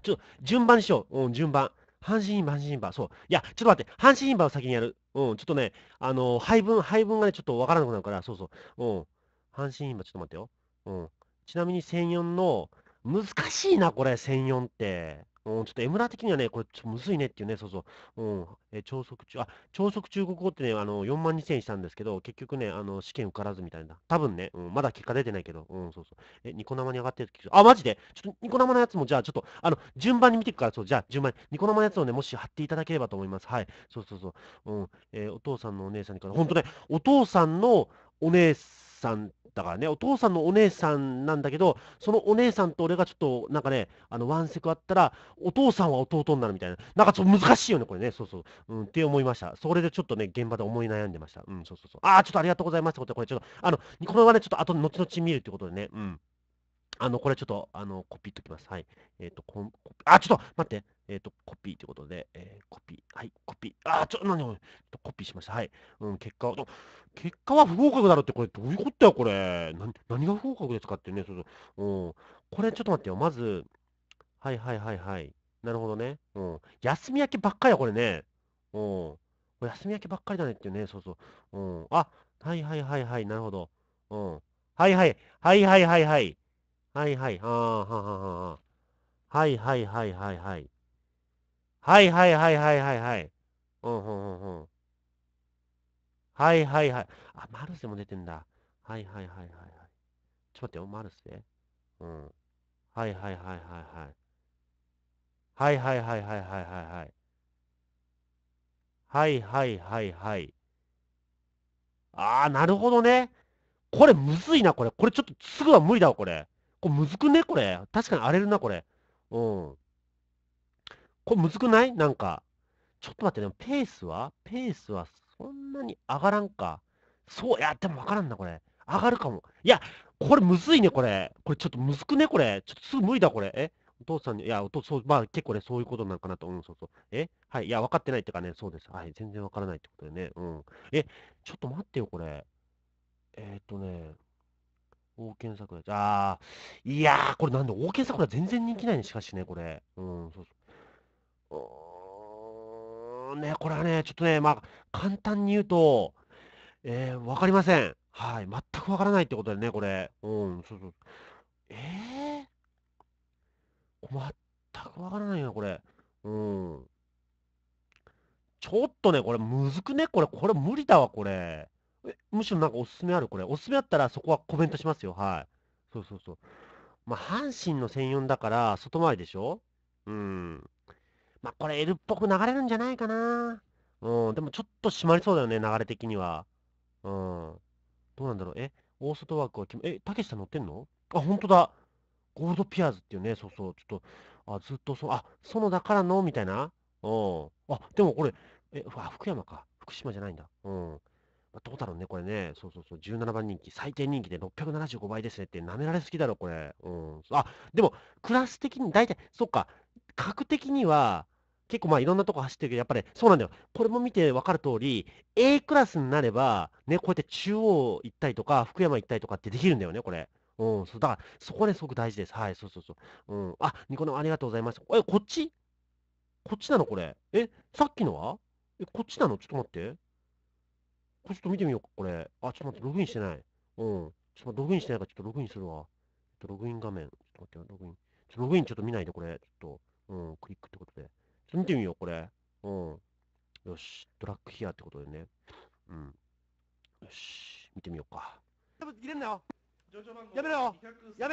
ちょっと、順番にしよう。うん、順番。阪神インバ、阪神インバ、そう。いや、ちょっと待って、阪神インバを先にやる。うん、ちょっとね、あのー、配分、配分がね、ちょっとわからなくなるから、そうそう。うん。阪神インバ、ちょっと待ってよ。うん。ちなみに1004の、難しいな、これ、1004って。うん、ちょっと絵村的にはね、これ、ちょむずいねっていうね、そうそう、うん、え超速中、あ、超速中国語ってね、あの、4万2000円したんですけど、結局ね、あの、試験受からずみたいな。多分ね、うん、まだ結果出てないけど、うん、そうそう。え、ニコ生に上がってるってあ、マジでちょっとニコ生のやつも、じゃあ、ちょっと、あの、順番に見ていくから、そう、じゃあ、順番に、ニコ生のやつをね、もし貼っていただければと思います。はい、そうそうそう、うん、えー、お父さんのお姉さんにから、ほんとね、お父さんのお姉さん、さんだからね、お父さんのお姉さんなんだけど、そのお姉さんと俺がちょっとなんかね、あのワンセクあったら、お父さんは弟になるみたいな、なんかちょっと難しいよね、これね、そうそう、うん、って思いました。それでちょっとね、現場で思い悩んでました。うん、そうそうそう。ああ、ちょっとありがとうございましたことで、これちょっと、あの、これはね、ちょっと後、後々見るってことでね、うん。あの、これちょっと、あの、コピーっときます。はい。えっ、ー、と、こん、あ、ちょっと待って。えっ、ー、と、コピーということで、えー、コピー、はい、コピー、あー、ちょ、何を、コピーしました。はい。うん、結果は、結果は不合格だろって、これ、どういうことだよ、これ。な何が不合格ですかってね、そうそう。うん。これ、ちょっと待ってよ。まず、はいはいはいはい。なるほどね。うん。休み明けばっかりや、これね。うん。これ休み明けばっかりだねってね、そうそう。うん。あ、はいはいはいはい、なるほど。うん。はいはい、はいはいはいはい。はいはい、あーはははは。はいはいはいはいはい。はいはいはいはいはいはい。うんうんうんうん。はいはいはい。あ、マルセも出てんだ。はいはいはいはいはい。ちょっと待ってよ、マルセ。うん。はいはいはいはいはい。はいはいはいはいはいはいはい。はいはいはいはい。ああ、なるほどね。これむずいな、これ。これちょっとすぐは無理だわ、これ。これむずくね、これ。確かに荒れるな、これ。うん。これむずくないなんか。ちょっと待って、でもペースはペースはそんなに上がらんか。そう、いや、でもわからんな、これ。上がるかも。いや、これむずいね、これ。これちょっとむずくね、これ。ちょっとすぐ無理だ、これ。えお父さんに、いや、お父さん、まあ結構ね、そういうことなんかなと思うん、そうそう。えはい、いや、分かってないってかね、そうです。はい、全然分からないってことでね。うん。え、ちょっと待ってよ、これ。えー、っとね、王権桜。ああ、いやー、これなんで、王権桜全然人気ないね、しかしね、これ。うん、そうそう。ーね、これはね、ちょっとね、まあ、簡単に言うと、えー、わかりません。はい。全くわからないってことでね、これ。うん、そうそう。えー、全くわからないな、これ。うん。ちょっとね、これ、むずくねこれ、これ無理だわ、これ。え、むしろなんかおすすめあるこれ。おすすめあったらそこはコメントしますよ。はい。そうそうそう。まあ、阪神の専用だから、外回りでしょうん。まあ、これ L っぽく流れるんじゃないかな。うん、でもちょっと締まりそうだよね、流れ的には。うん。どうなんだろう。え、大外枠は、え、たけしさん乗ってんのあ、ほんとだ。ゴールドピアーズっていうね、そうそう、ちょっと、あ、ずっとそう、あ、園だからの、みたいな。うん。あ、でもこれ、え、あ、福山か。福島じゃないんだ。うん。まあ、どうだろうね、これね。そうそうそう、17番人気、最低人気で675倍ですねって、舐められすぎだろ、これ。うん。あ、でも、クラス的に、大体、そっか、格的には、結構まあいろんなとこ走ってるけど、やっぱり、ね、そうなんだよ。これも見て分かる通り、A クラスになれば、ね、こうやって中央行ったりとか、福山行ったりとかってできるんだよね、これ。うん、そうだから、そこね、すごく大事です。はい、そうそうそう。うん、あ、ニコ生ありがとうございます。え、こっちこっちなのこれ。え、さっきのはえ、こっちなのちょっと待って。これちょっと見てみようか、これ。あ、ちょっと待って、ログインしてない。うん。ちょっとログインしてないから、ちょっとログインするわ。ちょっとログイン画面。ちょっと待って、ログイン。ちょログインちょっと見ないで、これ。ちょっと。うん、クリックってことで。見てみよう、これ。うん。よし、ドラッグヒアってことでね。うん。よし、見てみようか。よやめろよやめろよや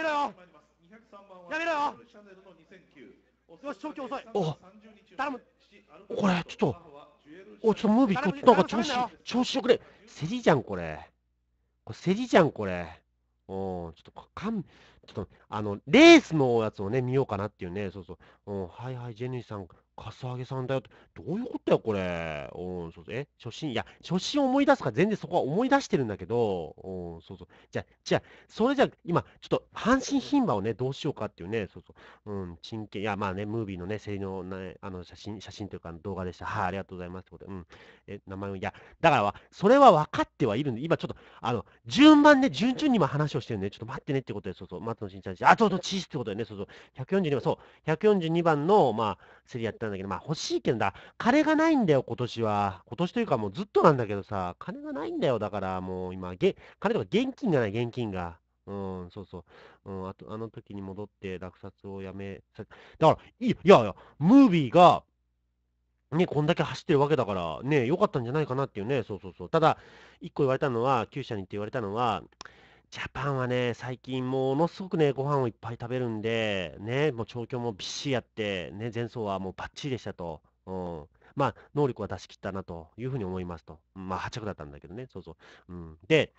めろよよし、長距遅い。お頼む。これ、ちょっと、お、ちょっとムービー、となんか調子、調子よくね。セリじゃん、これ。これ、セリじゃん、これ。おちょっとかん、ちょっと、あの、レースのやつをね、見ようかなっていうね、そうそう。うん、はいはい、ジェニーさん、かさあげさんだよって、どういうことよ、これ。うん、そうそう。え、初心、いや、初心思い出すか全然そこは思い出してるんだけど、うん、そうそう。じゃあ、じゃそれじゃあ、今、ちょっと、阪神牝馬をね、どうしようかっていうね、そうそう。うん、陳剣、いや、まあね、ムービーのね、性能ね、あの、写真、写真というか、動画でした。はい、あ、ありがとうございます。ってことで、うん。え、名前を、いや、だから、それは分かってはいるんで、今ちょっと、あの、順番ね、順々に今話をしてるんで、ちょっと待ってねってことで、そうそう、松野慎ちゃん、あ、そうそう、チーズってことでね、そうそう、142番、そう、142番の、まあ、競り合ったんだけど、まあ欲しいけどだ、金がないんだよ、今年は。今年というかもうずっとなんだけどさ、金がないんだよ、だからもう今、げ金とか現金がない、現金が。うん、そうそう。うん、あと、あの時に戻って落札をやめ、だから、いやいや、ムービーが、ね、こんだけ走ってるわけだから、ね、良かったんじゃないかなっていうね、そうそうそう。ただ、一個言われたのは、厩舎にって言われたのは、ジャパンはね、最近ものすごくね、ご飯をいっぱい食べるんで、ね、もう調教もびっしりやって、ね、前走はもうバッチリでしたと。うん。まあ、能力は出し切ったなというふうに思いますと。まあ、8着だったんだけどね、そうそう。うん、で、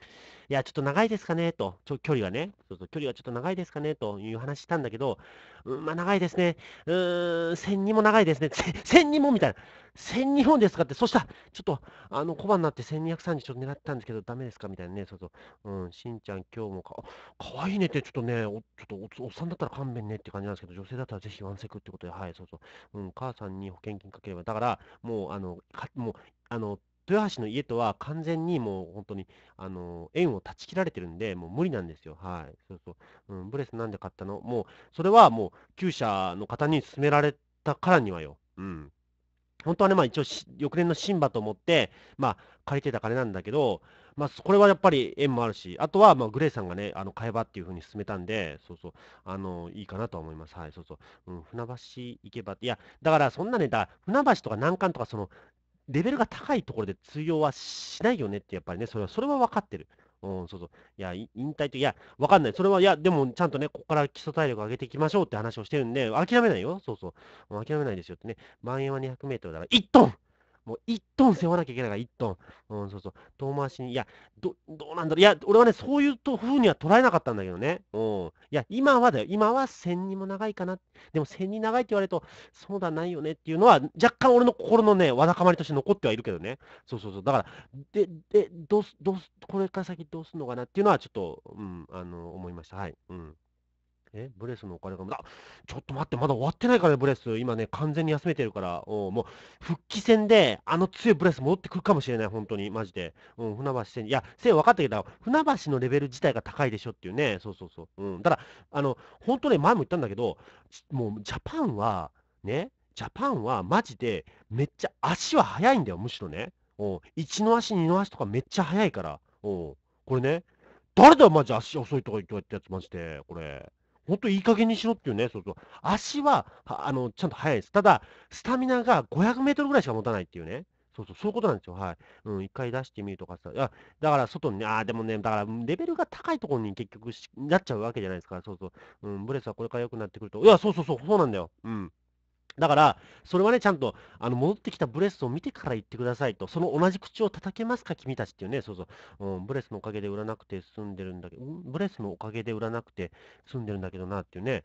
いや、ちょっと長いですかねと、ちょ距離がね、そうそう、距離はちょっと長いですかねという話したんだけど、うん、まあ、長いですね。うーん、1000も長いですね。1000もみたいな。1 0 0本ですかって、そしたら、ちょっと、あの、小判になって1230ちょっと狙ったんですけど、ダメですかみたいなね、そうそう、うん、しんちゃん、今日もか、可愛いねって、ちょっとね、おちょっとおっさんだったら勘弁ねって感じなんですけど、女性だったらぜひワンセクってことで、はい、そうそう、うん、母さんに保険金かければ、だから、もう、あの、かもう、あの、豊橋の家とは完全にもう本当に、あの、縁を断ち切られてるんで、もう無理なんですよ。はい。そうそう。うん、ブレスなんで買ったのもう、それはもう、旧社の方に勧められたからにはよ。うん。本当はね、まあ、一応、翌年のシンバと思って、まあ、借りてた金なんだけど、まあ、これはやっぱり縁もあるし、あとは、まあ、グレイさんがね、あの、買えばっていうふうに勧めたんで、そうそう、あの、いいかなとは思います。はい、そうそう。うん、船橋行けばって、いや、だからそんなね、だ船橋とか難関とか、その、レベルが高いところで通用はしないよねって、やっぱりね、それは、それは分かってる。うん、そうそう。いや、引退と、いや、わかんない。それは、いや、でも、ちゃんとね、ここから基礎体力上げていきましょうって話をしてるんで、諦めないよ。そうそう。う諦めないですよってね。万円は200メートルだから、1トンもう1トン背負わなきゃいけないから、1トン。うん、そうそう。遠回しに、いや、ど、どうなんだろう。いや、俺はね、そういうと風には捉えなかったんだけどね。うん。いや、今はだよ。今は千人も長いかな。でも千人長いって言われると、そうだないよねっていうのは、若干俺の心のね、わだかまりとして残ってはいるけどね。そうそうそう。だから、で、で、どうす、どうす、これから先どうすんのかなっていうのは、ちょっと、うん、あの、思いました。はい。うん。え、ブレスのお金が、あちょっと待って、まだ終わってないからね、ブレス。今ね、完全に休めてるから、おもう、復帰戦で、あの強いブレス戻ってくるかもしれない、本当に、マジで。うん、船橋戦、いや、せい分かったけど、船橋のレベル自体が高いでしょっていうね、そうそうそう。うん、ただ、あの、本当ね、前も言ったんだけど、もう、ジャパンは、ね、ジャパンはマジで、めっちゃ足は速いんだよ、むしろね。お1の足、2の足とかめっちゃ速いから。おこれね、誰だよ、マジ足遅いとか言ってやつ、マジで、これ。本当いい加減にしろっていうね、そうそう。足は、あの、ちゃんと速いです。ただ、スタミナが500メートルぐらいしか持たないっていうね。そうそう、そういうことなんですよ。はい。うん、一回出してみるとかさ。いやだから、外にね、ああ、でもね、だから、レベルが高いところに結局なっちゃうわけじゃないですか。そうそう。うん、ブレスはこれから良くなってくると。いや、そうそうそう、そうなんだよ。うん。だから、それはね、ちゃんと、あの、戻ってきたブレスを見てから言ってくださいと、その同じ口を叩けますか、君たちっていうね、そうそう、うん、ブレスのおかげで売らなくて済んでるんだけど、うん、ブレスのおかげで売らなくて済んでるんだけどなっていうね、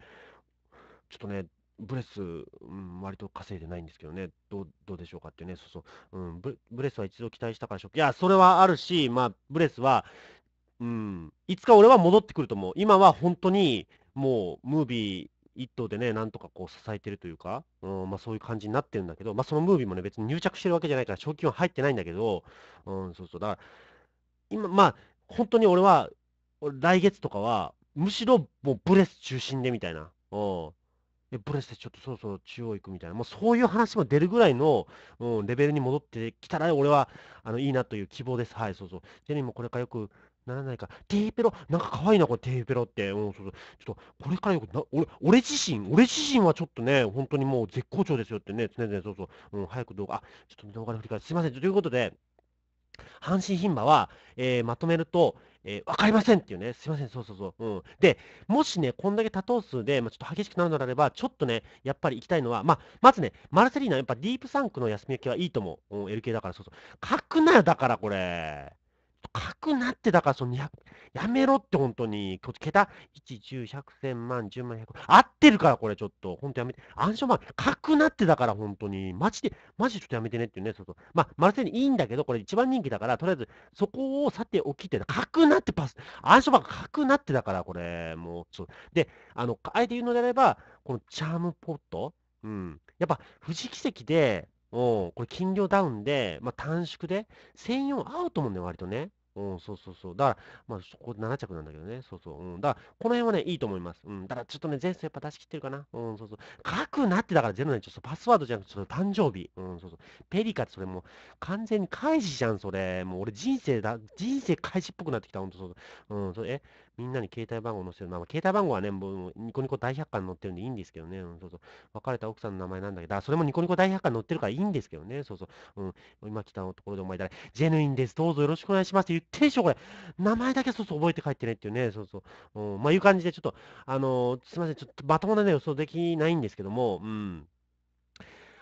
ちょっとね、ブレス、うん、割と稼いでないんですけどね、どうどうでしょうかっていうね、そうそう、うんブ、ブレスは一度期待したからしょ、いや、それはあるし、まあ、ブレスは、うん、いつか俺は戻ってくると思う。今は本当に、もう、ムービー、一頭でね、なんとかこう支えてるというか、うんまあ、そういう感じになってるんだけど、まあ、そのムービーもね、別に入着してるわけじゃないから、賞金は入ってないんだけど、うん、そうそう、だから、今、まあ、本当に俺は、来月とかは、むしろもうブレス中心でみたいな、うん、えブレスでちょっとそろそろ中央行くみたいな、もうそういう話も出るぐらいの、うん、レベルに戻ってきたら、俺はあのいいなという希望です。はい、そうそう。ジェニーもこれからよくならないか。テーペロ、なんか可愛いな、これ、テーペロって。うん、そうそう。ちょっと、これからよくな、俺、俺自身、俺自身はちょっとね、本当にもう絶好調ですよってね、常々、そうそう。うん、早く動画、あ、ちょっと動画の振り返り、すいません。ということで、阪神牝馬は、えー、まとめると、えー、分かりませんっていうね、すいません、そうそうそう。うん、で、もしね、こんだけ多頭数で、まあ、ちょっと激しくなるのであれば、ちょっとね、やっぱり行きたいのは、まあ、まずね、マルセリーナ、やっぱディープサンクの休み明けはいいと思う。うん、LK だから、そうそう。書くなよ、だからこれ。くなってだからそのや、やめろって本当に、桁、1、10、100、1000万、10万、100合ってるからこれちょっと、本当やめて、暗証番号、書くなってだから本当に、マジで、マジちょっとやめてねっていうね、そうそう。まあ、マルセいいんだけど、これ一番人気だから、とりあえず、そこをさておきって、書くなってパス、暗証番号書くなってだからこれ、もう、そう。で、あの、あえて言うのであれば、このチャームポット、うん。やっぱ、富士奇跡で、うん、これ、金量ダウンで、まあ、短縮で、1004合うと思うんだよ、割とね。うん、そうそうそう。だから、まあ、そこ7着なんだけどね。そうそう。うん。だから、この辺はね、いいと思います。うん。ただ、ちょっとね、前走やっぱ出し切ってるかな。うん、そうそう。書くなって、だから全部ね、ちょっとパスワードじゃなくて、その誕生日。うん、そうそう。ペリカってそれもう、完全に返しじゃん、それ。もう俺人生だ、人生返しっぽくなってきた、ほんとそう。うん、それ、え、みんなに携帯番号載せる。まあ、携帯番号はね、もうニコニコ大百科に載ってるんでいいんですけどね。うん、そうそう。別れた奥さんの名前なんだけど、それもニコニコ大百科に載ってるからいいんですけどね。そうそう。うん。今来たところでお前誰ジェヌインです。どうぞよろしくお願いしますって言ってでしょ、これ。名前だけそうそう覚えて帰ってねっていうね。そうそう。うん、まあ、いう感じで、ちょっと、あのー、すみません。ちょっとまともな、ね、予想できないんですけども、うん。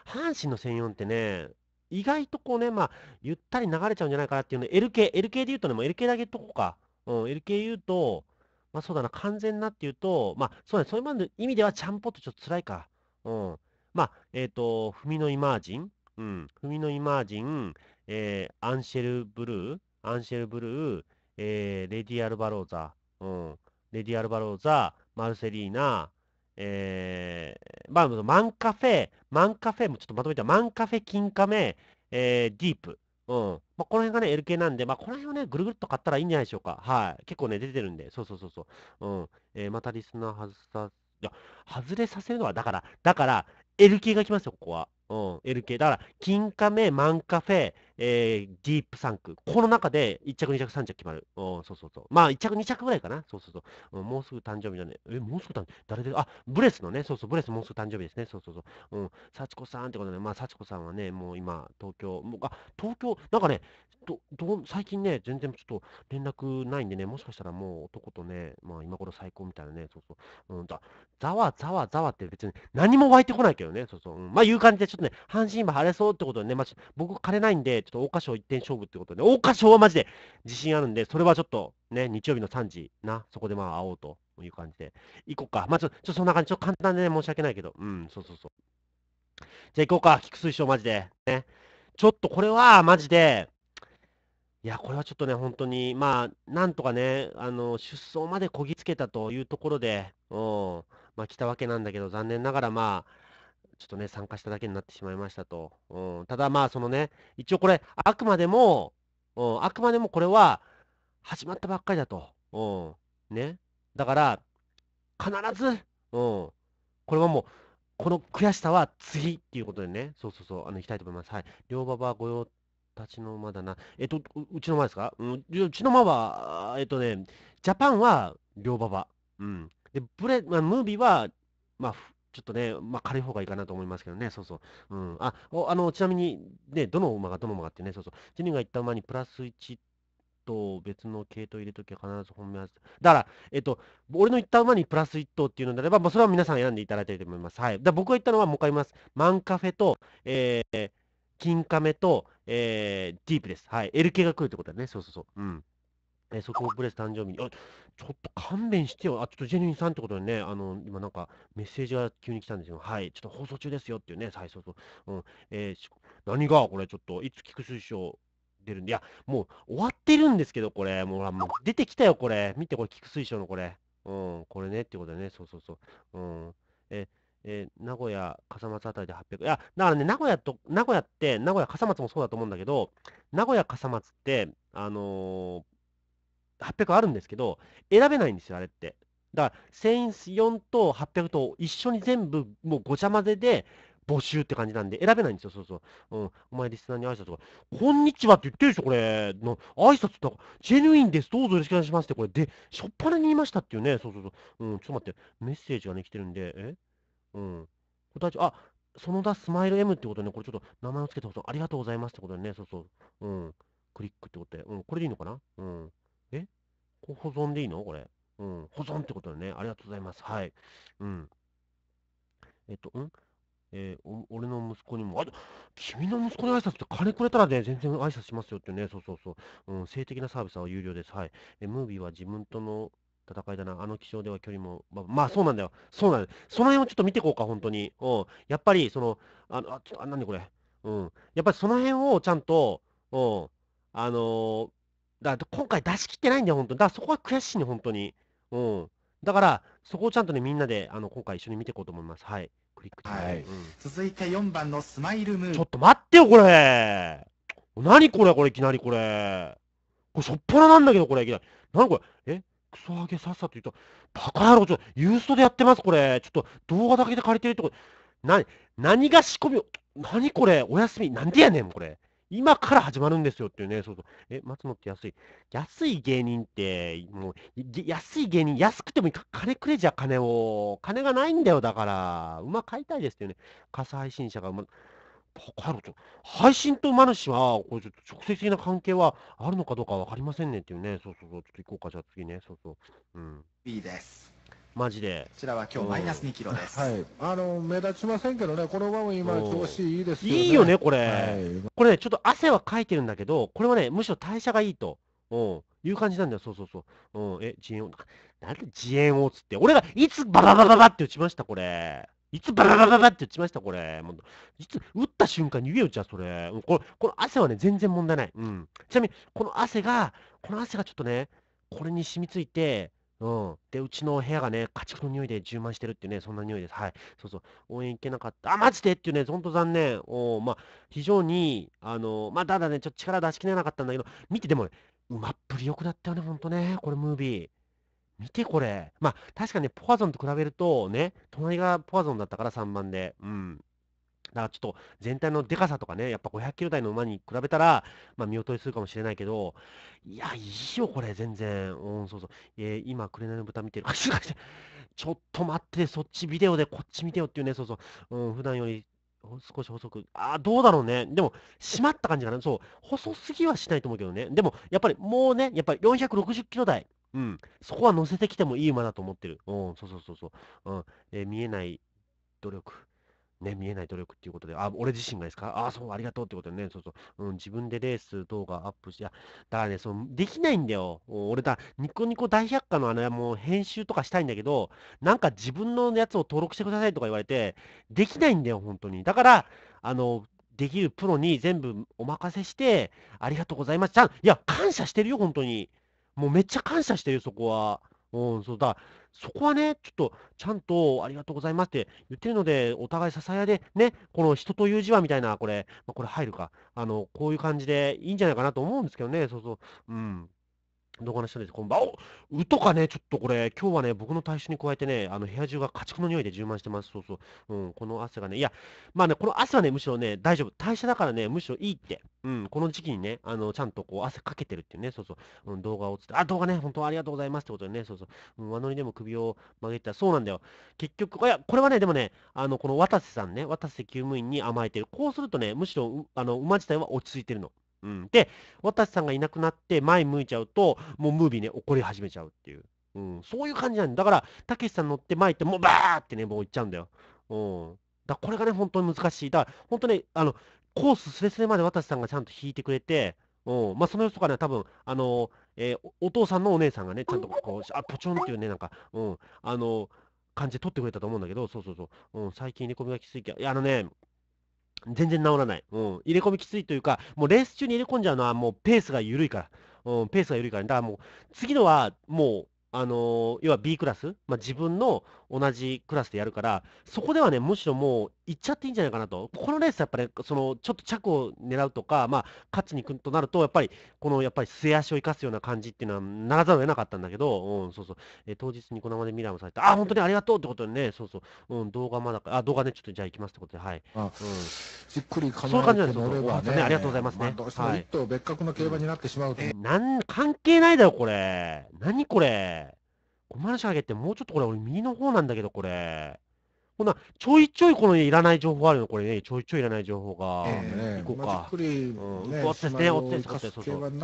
阪神の専用ってね、意外とこうね、まあ、ゆったり流れちゃうんじゃないかなっていうの、LK、LK で言うとね、もう LK だけ言っとこうか。うん、LKU と、まあそうだな、完全なっていうと、まあそうだね、そういう意味ではちゃんぽってちょっと辛いか。うん。まあ、えっ、ー、と、踏みのイマージン、うん、踏みのイマージン、えー、アンシェルブルー、アンシェルブルー、えー、レディアルバローザ、うん、レディアルバローザ、マルセリーナ、えー、まあ、マンカフェ、マンカフェもちょっとまとめたマンカフェ、金カメ、えー、ディープ、うん。まあ、この辺がね、L 系なんで、まあ、この辺をね、ぐるぐるっと買ったらいいんじゃないでしょうか。はい。結構ね、出てるんで、そうそうそうそう。うん。えー、またリスナー外さ、いや、外れさせるのは、だから、だから、L 系が来ますよ、ここは。うん、L 系。だから、金カメ、マンカフェ、えー、ディープサンク。この中で1着、2着、3着決まる。おそうそうそう。まあ、1着、2着ぐらいかな。そうそうそう。うん、もうすぐ誕生日だね。え、もうすぐ誕生日誰であ、ブレスのね。そうそう、ブレスもうすぐ誕生日ですね。そうそうそう。うん、幸子さんってことで、まあ、幸子さんはね、もう今、東京、もうあ、東京、なんかね、どど最近ね、全然ちょっと連絡ないんでね、もしかしたらもう男とね、まあ今頃最高みたいなね、そうそう、うん、だざわざわざわって別に何も湧いてこないけどね、そうそう、うん、まあいう感じでちょっとね、阪神今晴れそうってことでね、まあ僕枯れないんで、ちょっと桜花賞一点勝負ってことで、桜花賞はマジで自信あるんで、それはちょっとね、日曜日の3時な、そこでまあ会おうという感じで、行こうか。まあちょっとそんな感じ、ちょっと簡単で、ね、申し訳ないけど、うん、そうそうそう。じゃあ行こうか、菊水賞マジで。ね。ちょっとこれはマジで、いや、これはちょっとね、本当に、まあ、なんとかね、あの、出走までこぎつけたというところで、うん、まあ、来たわけなんだけど、残念ながら、まあ、ちょっとね、参加しただけになってしまいましたと。うん、ただまあ、そのね、一応これ、あくまでも、うん、あくまでもこれは、始まったばっかりだと。うん、ね。だから、必ず、うん、これはもう、この悔しさは次っていうことでね、そうそうそう、あの、行きたいと思います。はい。両馬場御用達の間だな。えっと、うちの間ですか、うん、うちの間は、えっとね、ジャパンは両馬場。うん。で、ブレ、まあ、ムービーは、まあ、ちょっとね、まあ、軽い方がいいかなと思いますけどね、そうそう。うん、あ、あの、ちなみに、ね、どの馬がどの馬がってね、そうそう。ジェニーが言った馬にプラス1と別の系統入れときは必ず本命だから、えっと、俺の言った馬にプラス1頭っていうのであれば、まあ、それは皆さん選んでいただいていいと思います。はい。だ僕が言ったのはもう一回言います。マンカフェと、えー、金亀と、えー、ディープです。はい。LK が来るってことだね。そうそうそう。うん。えー、そこをブレス誕生日に、あ、ちょっと勘弁してよ。あ、ちょっとジェニーさんってことでね、あの、今なんかメッセージが急に来たんですよ。はい、ちょっと放送中ですよっていうね、最初うん。えー、何がこれ、ちょっと、いつ聞く推奨出るんで、いや、もう終わってるんですけど、これ。もう、もう出てきたよ、これ。見て、これ、菊水晶のこれ。うん、これね、ってことでね、そうそうそう。うん。え、え名古屋、笠松あたりで800。いや、だからね、名古屋と、名古屋って、名古屋、笠松もそうだと思うんだけど、名古屋、笠松って、あのー、800あるんですけど、選べないんですよ、あれって。だから、1004と800と一緒に全部、もうごちゃ混ぜで募集って感じなんで、選べないんですよ、そうそう。うん、お前、リスナーに挨拶とか、こんにちはって言ってるでしょ、これ。の挨拶とか、ジェヌインです、どうぞよろしくお願いしますって、これ、で、しょっぱなに言いましたっていうね、そうそうそう。うん、ちょっと待って、メッセージがね、来てるんで、えうん。答えあ、のだスマイル M ってことね、これちょっと名前を付けたこと、ありがとうございますってことね、そうそう。うん。クリックってことで、うん、これでいいのかなうん。こ保存でいいのこれ。うん。保存ってことだね。ありがとうございます。はい。うん。えっと、んえー、俺の息子にも、あ、君の息子に挨拶って金くれたらね、全然挨拶しますよってね、そうそうそう。うん、性的なサービスは有料です。はい。え、ムービーは自分との戦いだな。あの気象では距離も、まあ、まあ、そうなんだよ。そうなんだよ。その辺をちょっと見ていこうか、本当に。うん。やっぱり、その、あ、あ、あ何これ。うん。やっぱりその辺をちゃんと、うん。あのー、だ今回出し切ってないんだよ、本当に。だからそこは悔しいね、本当に。うん。だから、そこをちゃんとね、みんなで、あの、今回一緒に見ていこうと思います。はい。クリックはい、うん、続いて4番のスマイルムーン。ちょっと待ってよ、これ。何これ、これ、いきなりこれ。これ、しょっぱななんだけど、これ、いきなり。何これ。えクソ上ゲさっさと言った。バカ野郎、ちょっと、ユーストでやってます、これ。ちょっと、動画だけで借りてるってこと。な、何が仕込み、何これ、お休み、なんでやねん、これ。今から始まるんですよっていうね、そうそう。え、松野って安い。安い芸人って、もう、安い芸人、安くてもいい金くれじゃ金を。金がないんだよ、だから。馬買いたいですっていうね。傘配信者が馬、バカ野郎、配信と馬主は、これちょっと直接的な関係はあるのかどうかわかりませんねっていうね。そうそうそう。ちょっと行こうか、じゃあ次ね。そうそう。うん。B です。マジで。こちらは今日マイナス2キロです。はい。あの、目立ちませんけどね、このまま今調子いいですよね。いいよね、これ。はい、これね、ちょっと汗はかいてるんだけど、これはね、むしろ代謝がいいと。うん。いう感じなんだよ、そうそうそう。うん、え、遅延を、なんで遅延をつって。俺が、いつバババババって打ちました、これ。いつバババババって打ちました、これ。もういつ、打った瞬間に言えよ、じゃあ、それ。うん、これ、この汗はね、全然問題ない。うん。ちなみに、この汗が、この汗がちょっとね、これに染みついて、うん。で、うちの部屋がね、家畜の匂いで充満してるっていうね、そんな匂いです。はい。そうそう。応援行けなかった。あ、マジでっていうね、ほんと残念。おまあ、非常に、あのー、まあ、ただね、ちょっと力出しきれなかったんだけど、見て、でもね、うまっぷり良くなったよね、ほんとね。これ、ムービー。見てこれ。まあ、確かにね、ポアゾンと比べるとね、隣がポアゾンだったから3番で。うん。だからちょっと全体のでかさとかね、やっぱ500キロ台の馬に比べたら、まあ、見劣りするかもしれないけど、いや、いいよ、これ、全然。うん、そうそう。えー、今、紅の豚見てる。ちょっと待って、そっちビデオでこっち見てよっていうね、そうそう。うん、普段より少し細く、ああ、どうだろうね。でも、閉まった感じかな。そう、細すぎはしないと思うけどね。でも、やっぱりもうね、やっぱり460キロ台。うん、そこは乗せてきてもいい馬だと思ってる。うん、そうそうそうそう。うん、えー、見えない努力。ね、見えない努力っていうことで、あ、俺自身がですかあ、そう、ありがとうってことでね、そうそう、うん、自分でレース動画アップして、だからね、その、できないんだよ。俺だ、ニコニコ大百科のあの、もう編集とかしたいんだけど、なんか自分のやつを登録してくださいとか言われて、できないんだよ、本当に。だから、あの、できるプロに全部お任せして、ありがとうございます。ちゃん、いや、感謝してるよ、本当に。もうめっちゃ感謝してるよ、そこは。うん、そうだ。そこはね、ちょっとちゃんとありがとうございますって言ってるので、お互い支えでね、この人という字はみたいな、これ、まあ、これ入るか、あの、こういう感じでいいんじゃないかなと思うんですけどね、そうそう、うん。動画の下でこんばんは。うとかね、ちょっとこれ、今日はね、僕の体臭に加えてね、あの部屋中が家畜の匂いで充満してます。そうそう。うん、この汗がね、いや、まあね、この汗はね、むしろね、大丈夫。代謝だからね、むしろいいって。うん、この時期にね、あの、ちゃんとこう、汗かけてるっていうね、そうそう。うん、動画をつって、あ、動画ね、本当ありがとうございますってことでね、そうそう。うん、乗りでも首を曲げてた。そうなんだよ。結局、いや、これはね、でもね、あの、この渡瀬さんね、渡瀬救務員に甘えてる。こうするとね、むしろ、あの、馬自体は落ち着いてるの。うん、で、渡さんがいなくなって前向いちゃうと、もうムービーね、怒り始めちゃうっていう。うん、そういう感じなんだ。だから、たけしさん乗って前行って、もうバーってね、もう行っちゃうんだよ。うん。だこれがね、本当に難しい。だから、本当ね、あの、コースすれすれまで渡さんがちゃんと引いてくれて、うん、まあ、その様子とかね、多分あの、えー、お父さんのお姉さんがね、ちゃんとこう、あ、ポチョンっていうね、なんか、うん、あの、感じで撮ってくれたと思うんだけど、そうそうそう、うん、最近猫磨き水球、いや、あのね、全然治らない。うん。入れ込みきついというか、もうレース中に入れ込んじゃうのはもうペースが緩いから。うん、ペースが緩いから、ね。だからもう、次のはもう、あのー、要は B クラス、まあ、自分の同じクラスでやるから、そこではね、むしろもう行っちゃっていいんじゃないかなと、このレースやっぱり、ね、そのちょっと着を狙うとか、まあ、勝ちに行くとなると、やっぱりこのやっぱり末足を生かすような感じっていうのはならざるを得なかったんだけど、うん、そうそう、えー、当日にこのままでミラーもされて、あ、本当にありがとうってことでね、そうそう、うん、動画まだあ、動画ね、ちょっとじゃあ行きますってことで、はい。あうん、じっくり考えてそういう感じなんですね、ありがとうございますね。まあ、どうしても一頭別格の競馬になってしまうと、はい、うん、なん関係ないだよ、これ。何これ。5マルしャげってもうちょっとこれ、俺右の方なんだけど、これ。ほんな、ちょいちょいこの、いらない情報あるの、これね、ちょいちょいいらない情報が。えー、ね、こうか。まあ、っくり、ね、うん、ってね、追ってて、そうそう。ん、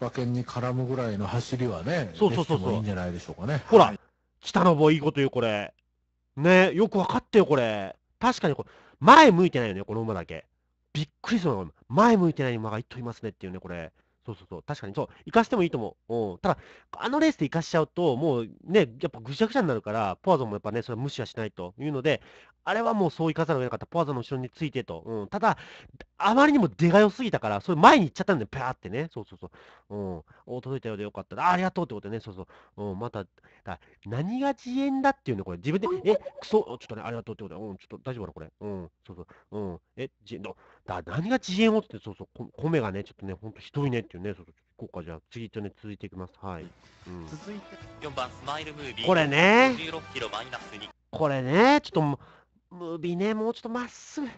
馬券に絡むぐらいの走りはね、そうそうそうそう。いいんじゃないでしょうかね。ほら、はい、北の棒いいこと言う、これ。ね、よく分かってよ、これ。確かにこれ、前向いてないよね、この馬だけ。びっくりするの。前向いてない馬が一頭いますねっていうね、これ。そうそうそう、確かにそう、生かしてもいいと思う。うん、ただ、あのレースで生かしちゃうと、もうね、やっぱぐちゃぐちゃになるから、ポアゾンもやっぱね、それは無視はしないというので、あれはもうそう生かさなきゃなかった、ポアゾンの後ろについてと。うん、ただ、あまりにも出がよすぎたから、それ前に行っちゃったんで、ペーってね、そうそうそう、うん、お届いたようでよかった、あありがとうってことでね、そうそう、うん、また、だ何が遅延だっていうの、これ、自分で、え、くそ、ちょっとね、ありがとうってことで、うん、ちょっと大丈夫かな、これ、うん、そうそう、うん、え、遅延、だ何が遅延をって、そうそう、米がね、ちょっとね、ほんとひどいねっていうね、そうそう、こうか、じゃあ、次とね、続いていきます。はい。うん、続いて、4番、スマイルムービー。これね、これね、ちょっと、ムービーね、もうちょっとまっすぐ、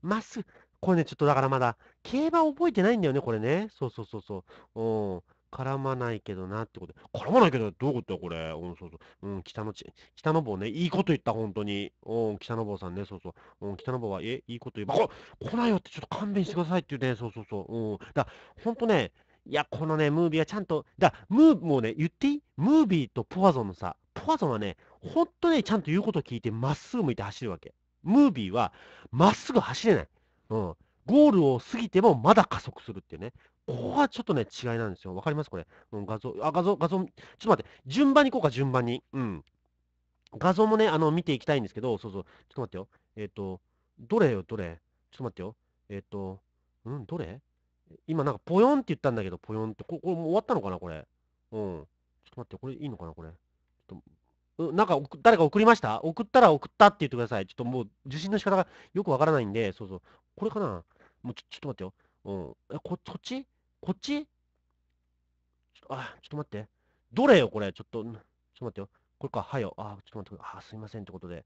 まっすぐ、これね、ちょっとだからまだ、競馬覚えてないんだよね、これね。そうそうそうそう。うん。絡まないけどなってこと。絡まないけどどういうことだこれ。うん、そうそう。うん、北のち、北の坊ね。いいこと言った、本当に。うん、北の坊さんね。そうそう。うん、北の坊は、え、いいこと言えば、こ、来ないよってちょっと勘弁してくださいって言うね。そうそうそう。うん。だ、本当ね、いや、このね、ムービーはちゃんと、だ、ムー、もうね、言っていいムービーとポワゾンのさ、ポワゾンはね、ほんとね、ちゃんと言うこと聞いて、まっすぐ向いて走るわけ。ムービーは、まっすぐ走れない。うん。ゴールを過ぎてもまだ加速するっていうね。ここはちょっとね、違いなんですよ。わかりますこれ。うん、画像、あ、画像、画像、ちょっと待って、順番に行こうか、順番に。うん。画像もね、あの、見ていきたいんですけど、そうそう、ちょっと待ってよ。えっ、ー、と、どれよ、どれ。ちょっと待ってよ。えっ、ー、と、うん、どれ今なんか、ぽよんって言ったんだけど、ぽよんって、ここれもう終わったのかな、これ。うん。ちょっと待って、これいいのかな、これ。ちょっと、うなんか、誰か送りました送ったら送ったって言ってください。ちょっともう、受信の仕方がよくわからないんで、そうそう。これかなもうちょ、ちょっと待ってよ。うん。え、こ、っちこっちちょっと、あ、ちょっと待って。どれよ、これ。ちょっと、ちょっと待ってよ。これか、はよ。あ、ちょっと待って。あ、すいません。ってことで。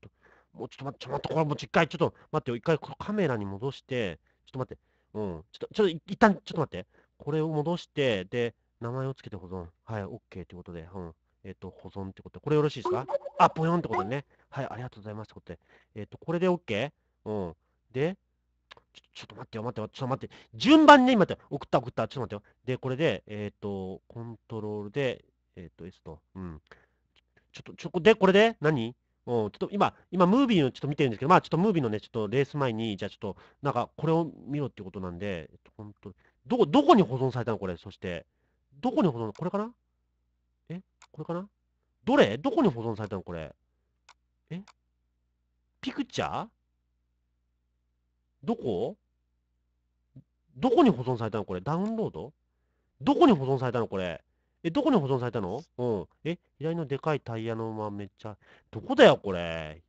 ちょっと、もうちょっと待って、ちょっと待って、これもう一回、ちょっと待ってよ。一回、カメラに戻して、ちょっと待って。うん。ちょっと、ちょっと、一旦、ちょっと待って。これを戻して、で、名前をつけて保存。はい、OK ってことで。うん。えっ、ー、と、保存ってこと。これよろしいですかあ、ぽよんってことでね。はい、ありがとうございますってことで。えっ、ー、と、これで OK? うん。で、ちょっと待ってよ、待ってよ、ちょっと待って。順番にね、今って、送った、送った、ちょっと待ってよ。で、これで、えっ、ー、と、コントロールで、えっ、ー、と、S と、うん。ちょっと、ちょ、で、これで何うん、ちょっと今、今、ムービーをちょっと見てるんですけど、まあ、ちょっとムービーのね、ちょっとレース前に、じゃあちょっと、なんか、これを見ろってことなんで、えっと、本当どこ、どこに保存されたのこれ、そして。どこに保存、これかなえこれかなどれどこに保存されたのこれ。えピクチャーどこどこに保存されたのこれダウンロードどこに保存されたのこれえ、どこに保存されたのうん。え、左のでかいタイヤの馬めっちゃ。どこだよ、これ。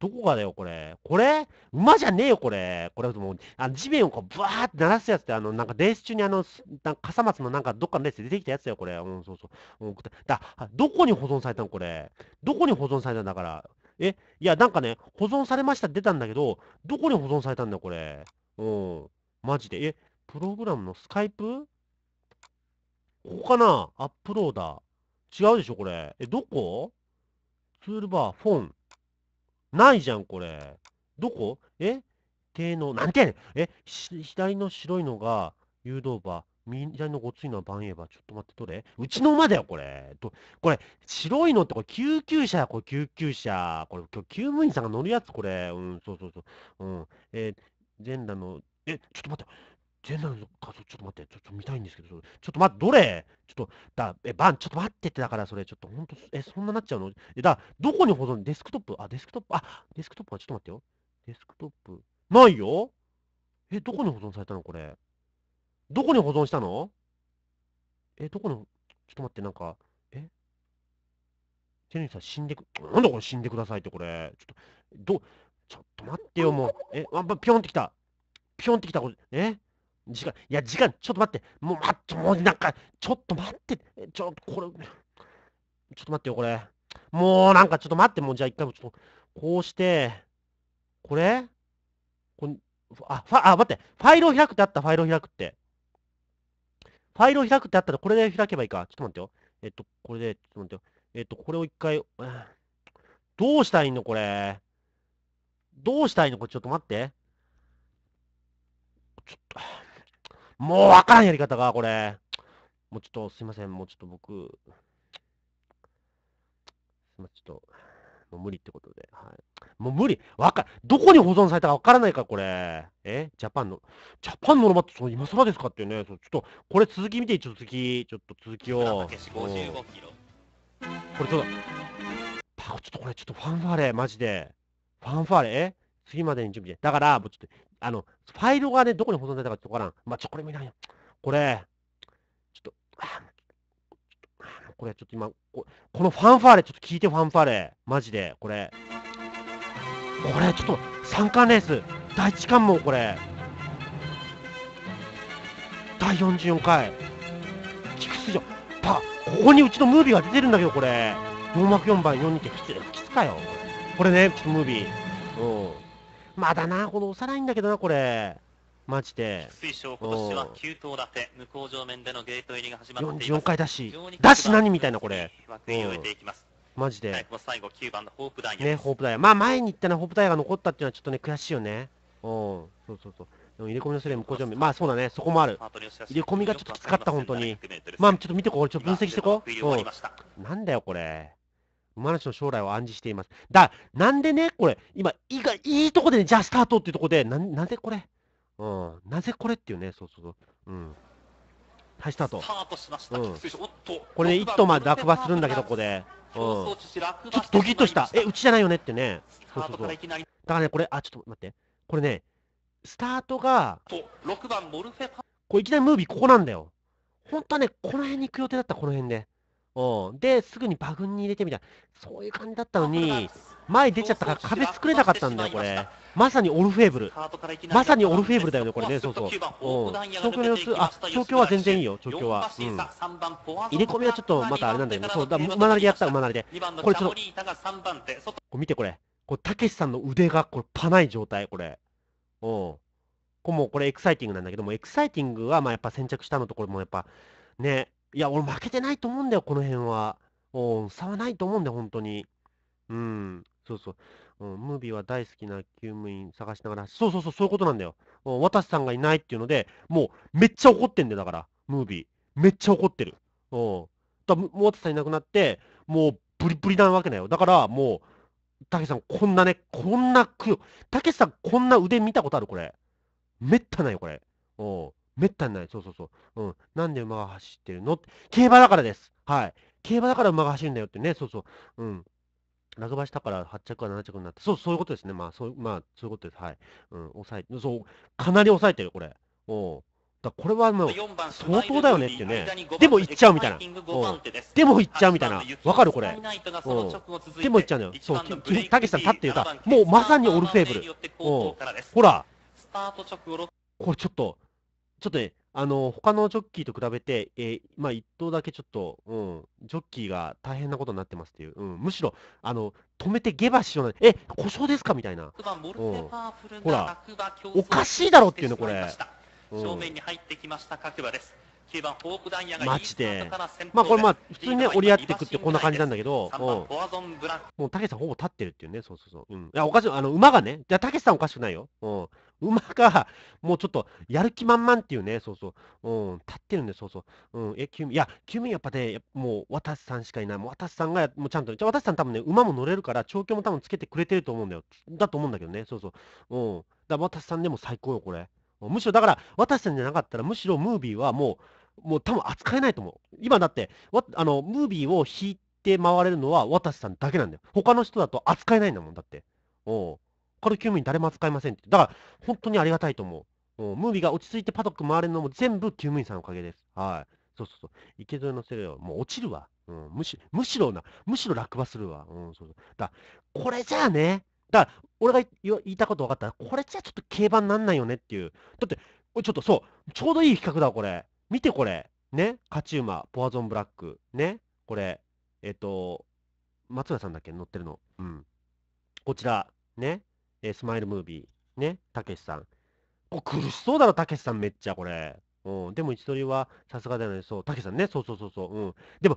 どこがだよ、これ。これ馬じゃねえよ、これ。これ、もう、あの地面をこう、ブワーって鳴らすやつって、あの、なんかレース中にあの、なんか笠松のなんかどっかのレースで出てきたやつだよ、これ。うん、そうそう。うん、だ、どこに保存されたの、これ。どこに保存されたんだから。え、いや、なんかね、保存されましたって出たんだけど、どこに保存されたんだ、これ。うん。マジで。え、プログラムのスカイプここかなアップローダー。違うでしょ、これ。え、どこツールバー、フォン。ないじゃん、これ。どこえ低能。なんてやねんえ、左の白いのが誘導バー。なのごついのは番言えば、ちょっと待って、どれうちの馬だよ、これ。とこれ、白いのってこれ、救急車これ、救急車。これ、今日、救務員さんが乗るやつ、これ。うん、そうそうそう。うん。えー、全裸の、え、ちょっと待って。全裸の画像、ちょっと待って、ちょっと見たいんですけど、ちょっと待って、どれちょっと、だ、え、バン、ちょっと待ってって、だからそれ、ちょっと、ほんと、え、そんななっちゃうのえ、だ、どこに保存デスクトップあ、デスクトップ、あ、デスクトップは、ちょっと待ってよ。デスクトップ。ないよえ、どこに保存されたのこれ。どこに保存したのえ、どこの、ちょっと待って、なんか、えテニスさん死んでく、なんだこれ死んでくださいってこれ。ちょっと、ど、ちょっと待ってよ、もう。え、あ、ぴょんってきた。ぴょんってきた、これ。え時間、いや、時間、ちょっと待って。もう、待って、もうなんか、ちょっと待って。ちょっと、これ、ちょっと待ってよ、これ。もうなんか、ちょっと待って、もう、じゃあ一回もちょっと、こうして、これこれ、あ、ファ、あ、待って。ファイルを開くってあった、ファイルを開くって。ファイルを開くってあったら、これで開けばいいか。ちょっと待ってよ。えっと、これで、ちょっと待ってよ。えっと、これを一回、どうしたいのこれ。どうしたいのこれ、ちょっと待って。ちょっと、もうわからんやり方が、これ。もうちょっと、すいません。もうちょっと僕、すいません、ちょっと。もう無理ってことで。はい。もう無理。わか、どこに保存されたかわからないかこれ。えジャパンの、ジャパンのロマット、その今更ですかっていうね。そうちょっと、これ続き見て、ちょっとき、ちょっと続きを。これどうだ。あ、ちょっとこれ、ちょっとファンファーレ、マジで。ファンファーレ、え次までに準備で。だから、もうちょっと、あの、ファイルがね、どこに保存されたかちょっとわからん。まあ、ちょ、これ見ないよ。これ、ちょっと、これちょっと今こ、このファンファーレ、ちょっと聞いてファンファーレ。マジで、これ。これ、ちょっと、三冠レース、第1関門、これ。第44回。菊水城。パ、ここにうちのムービーが出てるんだけど、これ。4幕4番42ってきつきつかよ。これね、ちょっとムービー。うん。まだな、この幼いんだけどな、これ。マジで。水晶、今年は9頭立て、向こう上面でのゲート入りが始まっています。4回出し、出し何みたいな、これ。枠に終えていきます。マジで。最後、9番のホープダイヤ。ね、ホープダイヤ。まあ、前に行ったのホープダイヤが残ったっていうのはちょっとね、悔しいよね。うん。そうそうそう。でも入れ込みのせいで向上面。まあ、そうだね、そこもある。入れ込みがちょっときつかった、本当に。まあ、ちょっと見てこう、ちょっと分析してこう。ん。なんだよ、これ。馬主の将来を暗示しています。だ、なんでね、これ、今、いいいいとこでね、じゃあスタートっていうとこで、な、なんでこれ、うん、なぜこれっていうね、そうそうそう。うん。はい、スタート。スタートしました。うん、おっと。これね、一頭まで落馬するんだけど、ここで。うん。ちょっとドキッとした。え、うちじゃないよねってね。だからね、これ、あ、ちょっと待って。これね、スタートが、6番モルフェこれいきなりムービーここなんだよ。本当はね、この辺に行く予定だった、この辺で。うん。で、すぐにバグに入れてみたいな。そういう感じだったのに、前出ちゃったから壁作れなかったんだよ、これ。まさにオルフェーブル。まさにオルフェーブルだよね、これね、そうそう。東京の様子、あ、東京は全然いいよ、東京は。うん。入れ込みはちょっとまたあれなんだよね。そうだ、馬なりでやったら馬なりで。これちょっと、こ見てこれ。こたけしさんの腕が、これ、パない状態、これ。うん。これもう、これエクサイティングなんだけども、エクサイティングは、まあやっぱ先着したのところもやっぱ、ね、いや、俺負けてないと思うんだよ、この辺は。お差はないと思うんだよ、本当に。うん、そうそう。うん、ムービーは大好きな救務員探しながら、そうそうそう、そういうことなんだよ。う渡さんがいないっていうので、もうめっちゃ怒ってんだよ、だから、ムービー。めっちゃ怒ってる。うん。だもう渡さんいなくなって、もうブリブリなわけだよ。だから、もう、たけしさん、こんなね、こんな苦たけしさん、こんな腕見たことあるこれ。めったないよ、これ。うん。めったにない。そうそうそう。うん。なんで馬が走ってるの競馬だからです。はい。競馬だから馬が走るんだよってね。そうそう。うん。落馬したから8着は7着になって、そう、そういうことですね。まあ、そう、まあ、そういうことです。はい。うん、抑え、そう、かなり抑えてる、これ。おうだこれはもう、相当だよねってね。でも行っちゃうみたいな。でも行っちゃうみたいな。わかるこれ。でも行っちゃうんだよ。そう、たけしさん立って言った。もうまさにオルセーブル。ほら。これちょっと、ちょっとね、あの、他のジョッキーと比べて、えーまあ、一頭だけちょっと、うん、ジョッキーが大変なことになってますっていう、うん、むしろ、あの、止めて下馬しようない、え、故障ですかみたいな、ほら、おかしいだろっていうね、これ。正面に入ってきました、各馬です。マジで、まあこれ、まあ普通にね、折り合っていくってこんな感じなんだけど、うもうたけしさん、ほぼ立ってるっていうね、そうそうそう、うん、いや、おかしい、あの馬がね、じゃたけしさん、おかしくないよ、うん、馬がもうちょっとやる気満々っていうね、そうそう、うん、立ってるんで、そうそう、うん、え、急いや、急にやっぱね、もう渡さんしかいない、もう渡さんがもうちゃんと、じゃ渡さん、多分ね、馬も乗れるから、調教も多分つけてくれてると思うんだよ、だと思うんだけどね、そうそう、うん、だ渡さんでも最高よ、これ。むしろだから、渡さんじゃなかったら、むしろムービーはもう、もう多分扱えないと思う。今だって、わあのムービーを引いて回れるのは渡さんだけなんだよ。他の人だと扱えないんだもん、だって。うん。カルキューミに誰も扱いませんって。だから、本当にありがたいと思う。うん、ムービーが落ち着いてパドック回れるのも全部ーミ員さんのおかげです。はい。そうそうそう。池添のせるよ。もう落ちるわ。うん、むしむしろな、むしろ落馬するわ。うん、そうそう。だこれじゃあね、だ俺が言いたこと分かったら、これじゃちょっと競馬になんないよねっていう。だって、ちょっとそう、ちょうどいい企画だ、これ。見てこれ。ね。カチューマ、ポアゾンブラック。ね。これ、えっ、ー、と、松浦さんだっけ乗ってるの。うん。こちら、ね。えスマイルムービー。ね。たけしさん。こ苦しそうだろ、たけしさんめっちゃ、これ。うん、でも、一人はさすがだよね。そう、たけしさんね。そうそうそうそう。うん。でも、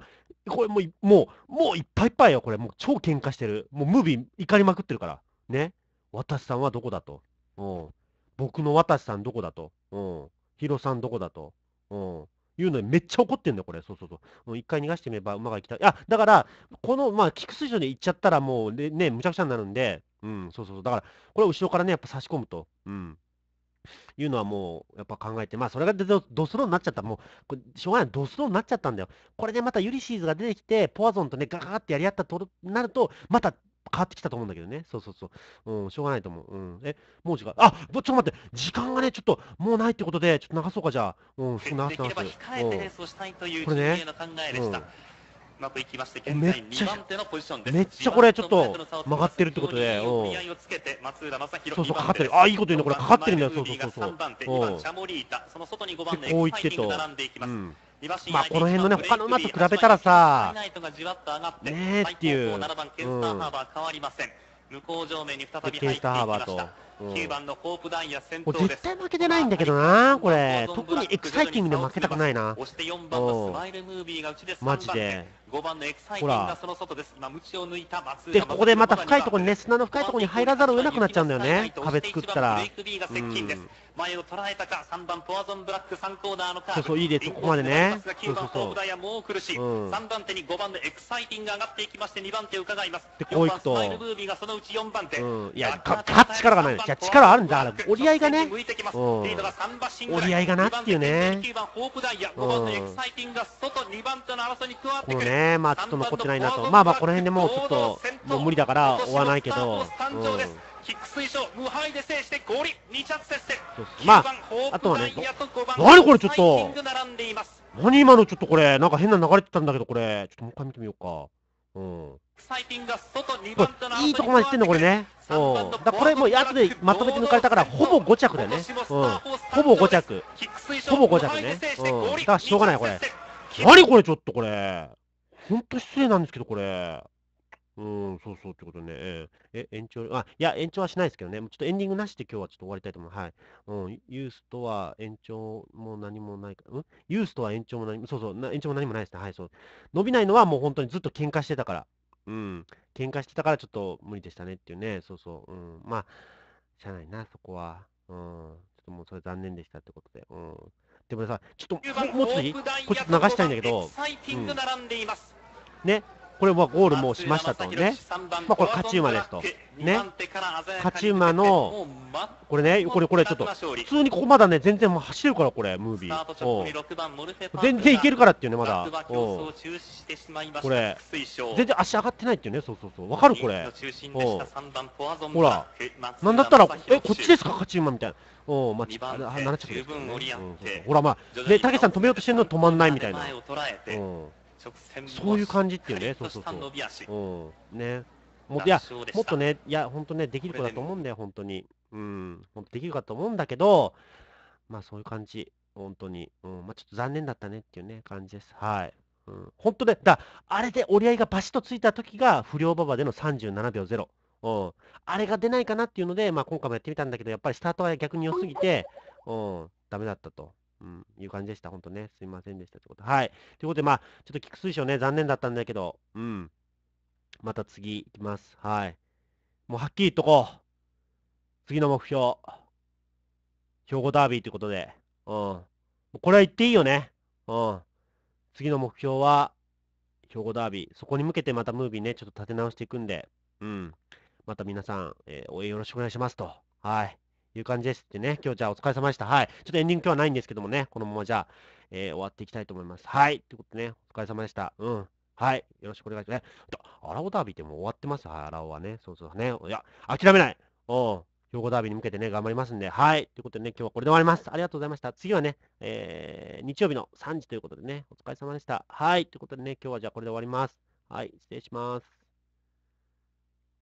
これもう、もう、もういっぱいいっぱいよ、これ。もう超喧嘩してる。もうムービー怒りまくってるから。ね。私さんはどこだと。うん。僕の私さんどこだと。うん。ヒロさんどこだと。うん。いうのにめっちゃ怒ってんだよ、これ。そうそうそう。もう一回逃がしてみれば馬が行きたい。あ、だから、この、まあ、菊水城に行っちゃったらもうね、ね、むちゃくちゃになるんで、うん、そうそうそう。だから、これ後ろからね、やっぱ差し込むと。うん。いうのはもう、やっぱ考えて、まあ、それがドスローになっちゃった。もう、これしょうがない。ドスローになっちゃったんだよ。これでまたユリシーズが出てきて、ポアゾンとね、ガガーってやり合ったとなると、また変わってきたと思うんだけどね。そうそうそう。うん、しょうがないと思う。うん。え、もう時間、あちょっと待って、時間がね、ちょっと、もうないってことで、ちょっと流そうか、じゃあ。うん、流す流す。で控えてレーしたいという陣考えでした。うまくいきまして、現在2番手のポジションです。めっちゃこれ、ちょっと曲がってるってことで、うそうそう、かかってる。あ、いいこと言うね、これ、かかってるんだよ、そうそうそう。3番手、2番、そのこういってと。並んでいきます。うんまあ、この辺のね、他の馬と比べたらさ、ねえっていう。うん、向こう上面に再び入っていきました。9番のホープダンや戦闘です絶対負けてないんだけどなこれ特にエキサイティングで負けたくないな押して4番のスマイルムービーがでマジで5番のエキサイティングがその外です今を抜いた松でここでまた深いところにね砂の深いところに入らざるを得なくなっちゃうんだよね壁作ったら前を捉えたか3番ポアゾンブラック3コーナーのカーブそうそういいでここまでね9番ホープダもう苦しい3番手に5番のエクサイティング上がっていきまして2番手伺いますでこういくとスマイルムービーがそのうち4番手いや勝つ力がないいや、力あるんだ。折り合いがね、うん、折り合いがなっていうね。うこのね、まあちょっと残ってないなと。まあまあこの辺でもうちょっと、もう無理だから追わないけど。まああとはね何これちょっと何今のちょっとこれなんか変な流れてたんだけどこれちょっともう一回見てみようかうん。いいとこまでってんの、これね。うん、だこれもう後でまとめて抜かれたから、ほぼ5着だよね。うん、ほぼ5着。ほぼ5着ね。うん、だからしょうがない、これ。何これ、ちょっとこれ。ほんと失礼なんですけど、これ。うん、そうそうってことね。えええ、延長、あ、いや、延長はしないですけどね。もうちょっとエンディングなしで今日はちょっと終わりたいと思う。はい。うん、ユースとは延長も何もないか、うんユースとは延長も何も、そうそうな延長も何もないですね。はい、そう。伸びないのはもう本当にずっと喧嘩してたから。うん。喧嘩してたからちょっと無理でしたねっていうね。そうそう。うん。まあ、しゃあないな、そこは。うん。ちょっともうそれ残念でしたってことで。うん。でもさ、ちょっと、もうちょっといいこっと流したいんだけど。ん、ね。これはゴールもしましたとね、まあ、これ勝ち馬ですと、ね、勝ち馬の、これね、これ、これちょっと、普通にここまだね、全然走るから、これ、ムービー、全然いけるからっていうね、まだ、これ、全然足上がってないっていうね、そうそうそう、わかる、これ、ほら、なんだったら、え、こっちですか、勝ち馬みたいな。おまあ、7着です、ね、うん、ほら、まあ、で、たけしさん止めようとしてるの止まんないみたいな。線そういう感じっていうね、そうそうそう。うん、ね。もいやもっとね、いや、本当ね、できる子だと思うんだよ、本当に。うん、っとできるかと思うんだけど、まあそういう感じ、本当に。うん、まあちょっと残念だったねっていうね、感じです。はい。うん、本当ね、だあれで折り合いがバシッとついた時が、不良馬場での37秒0。うん、あれが出ないかなっていうので、まあ、今回もやってみたんだけど、やっぱりスタートは逆に良すぎて、うん、ダメだったと。うん、いう感じでした。本当ね、すいませんでしたってこと。はい。ということで、まあ、ちょっと菊水賞ね、残念だったんだけど、うん。また次いきます。はい。もうはっきり言っとこう。次の目標。兵庫ダービーということで。うん。これは言っていいよね。うん。次の目標は、兵庫ダービー。そこに向けてまたムービーね、ちょっと立て直していくんで、うん。また皆さん、えー、応援よろしくお願いしますと。はい。いう感じですってね、今日じゃあお疲れ様でした。はい。ちょっとエンディング今日はないんですけどもね、このままじゃあ、えー、終わっていきたいと思います。はい。ということでね、お疲れ様でした。うん。はい。よろしくお願いします。えアラオダービーってもう終わってます。はい、アラオはね。そうそうね。いや、諦めないうん。兵庫ダービーに向けてね、頑張りますんで。はい。ということでね、今日はこれで終わります。ありがとうございました。次はね、えー、日曜日の3時ということでね、お疲れ様でした。はい。ということでね、今日はじゃあこれで終わります。はい。失礼します。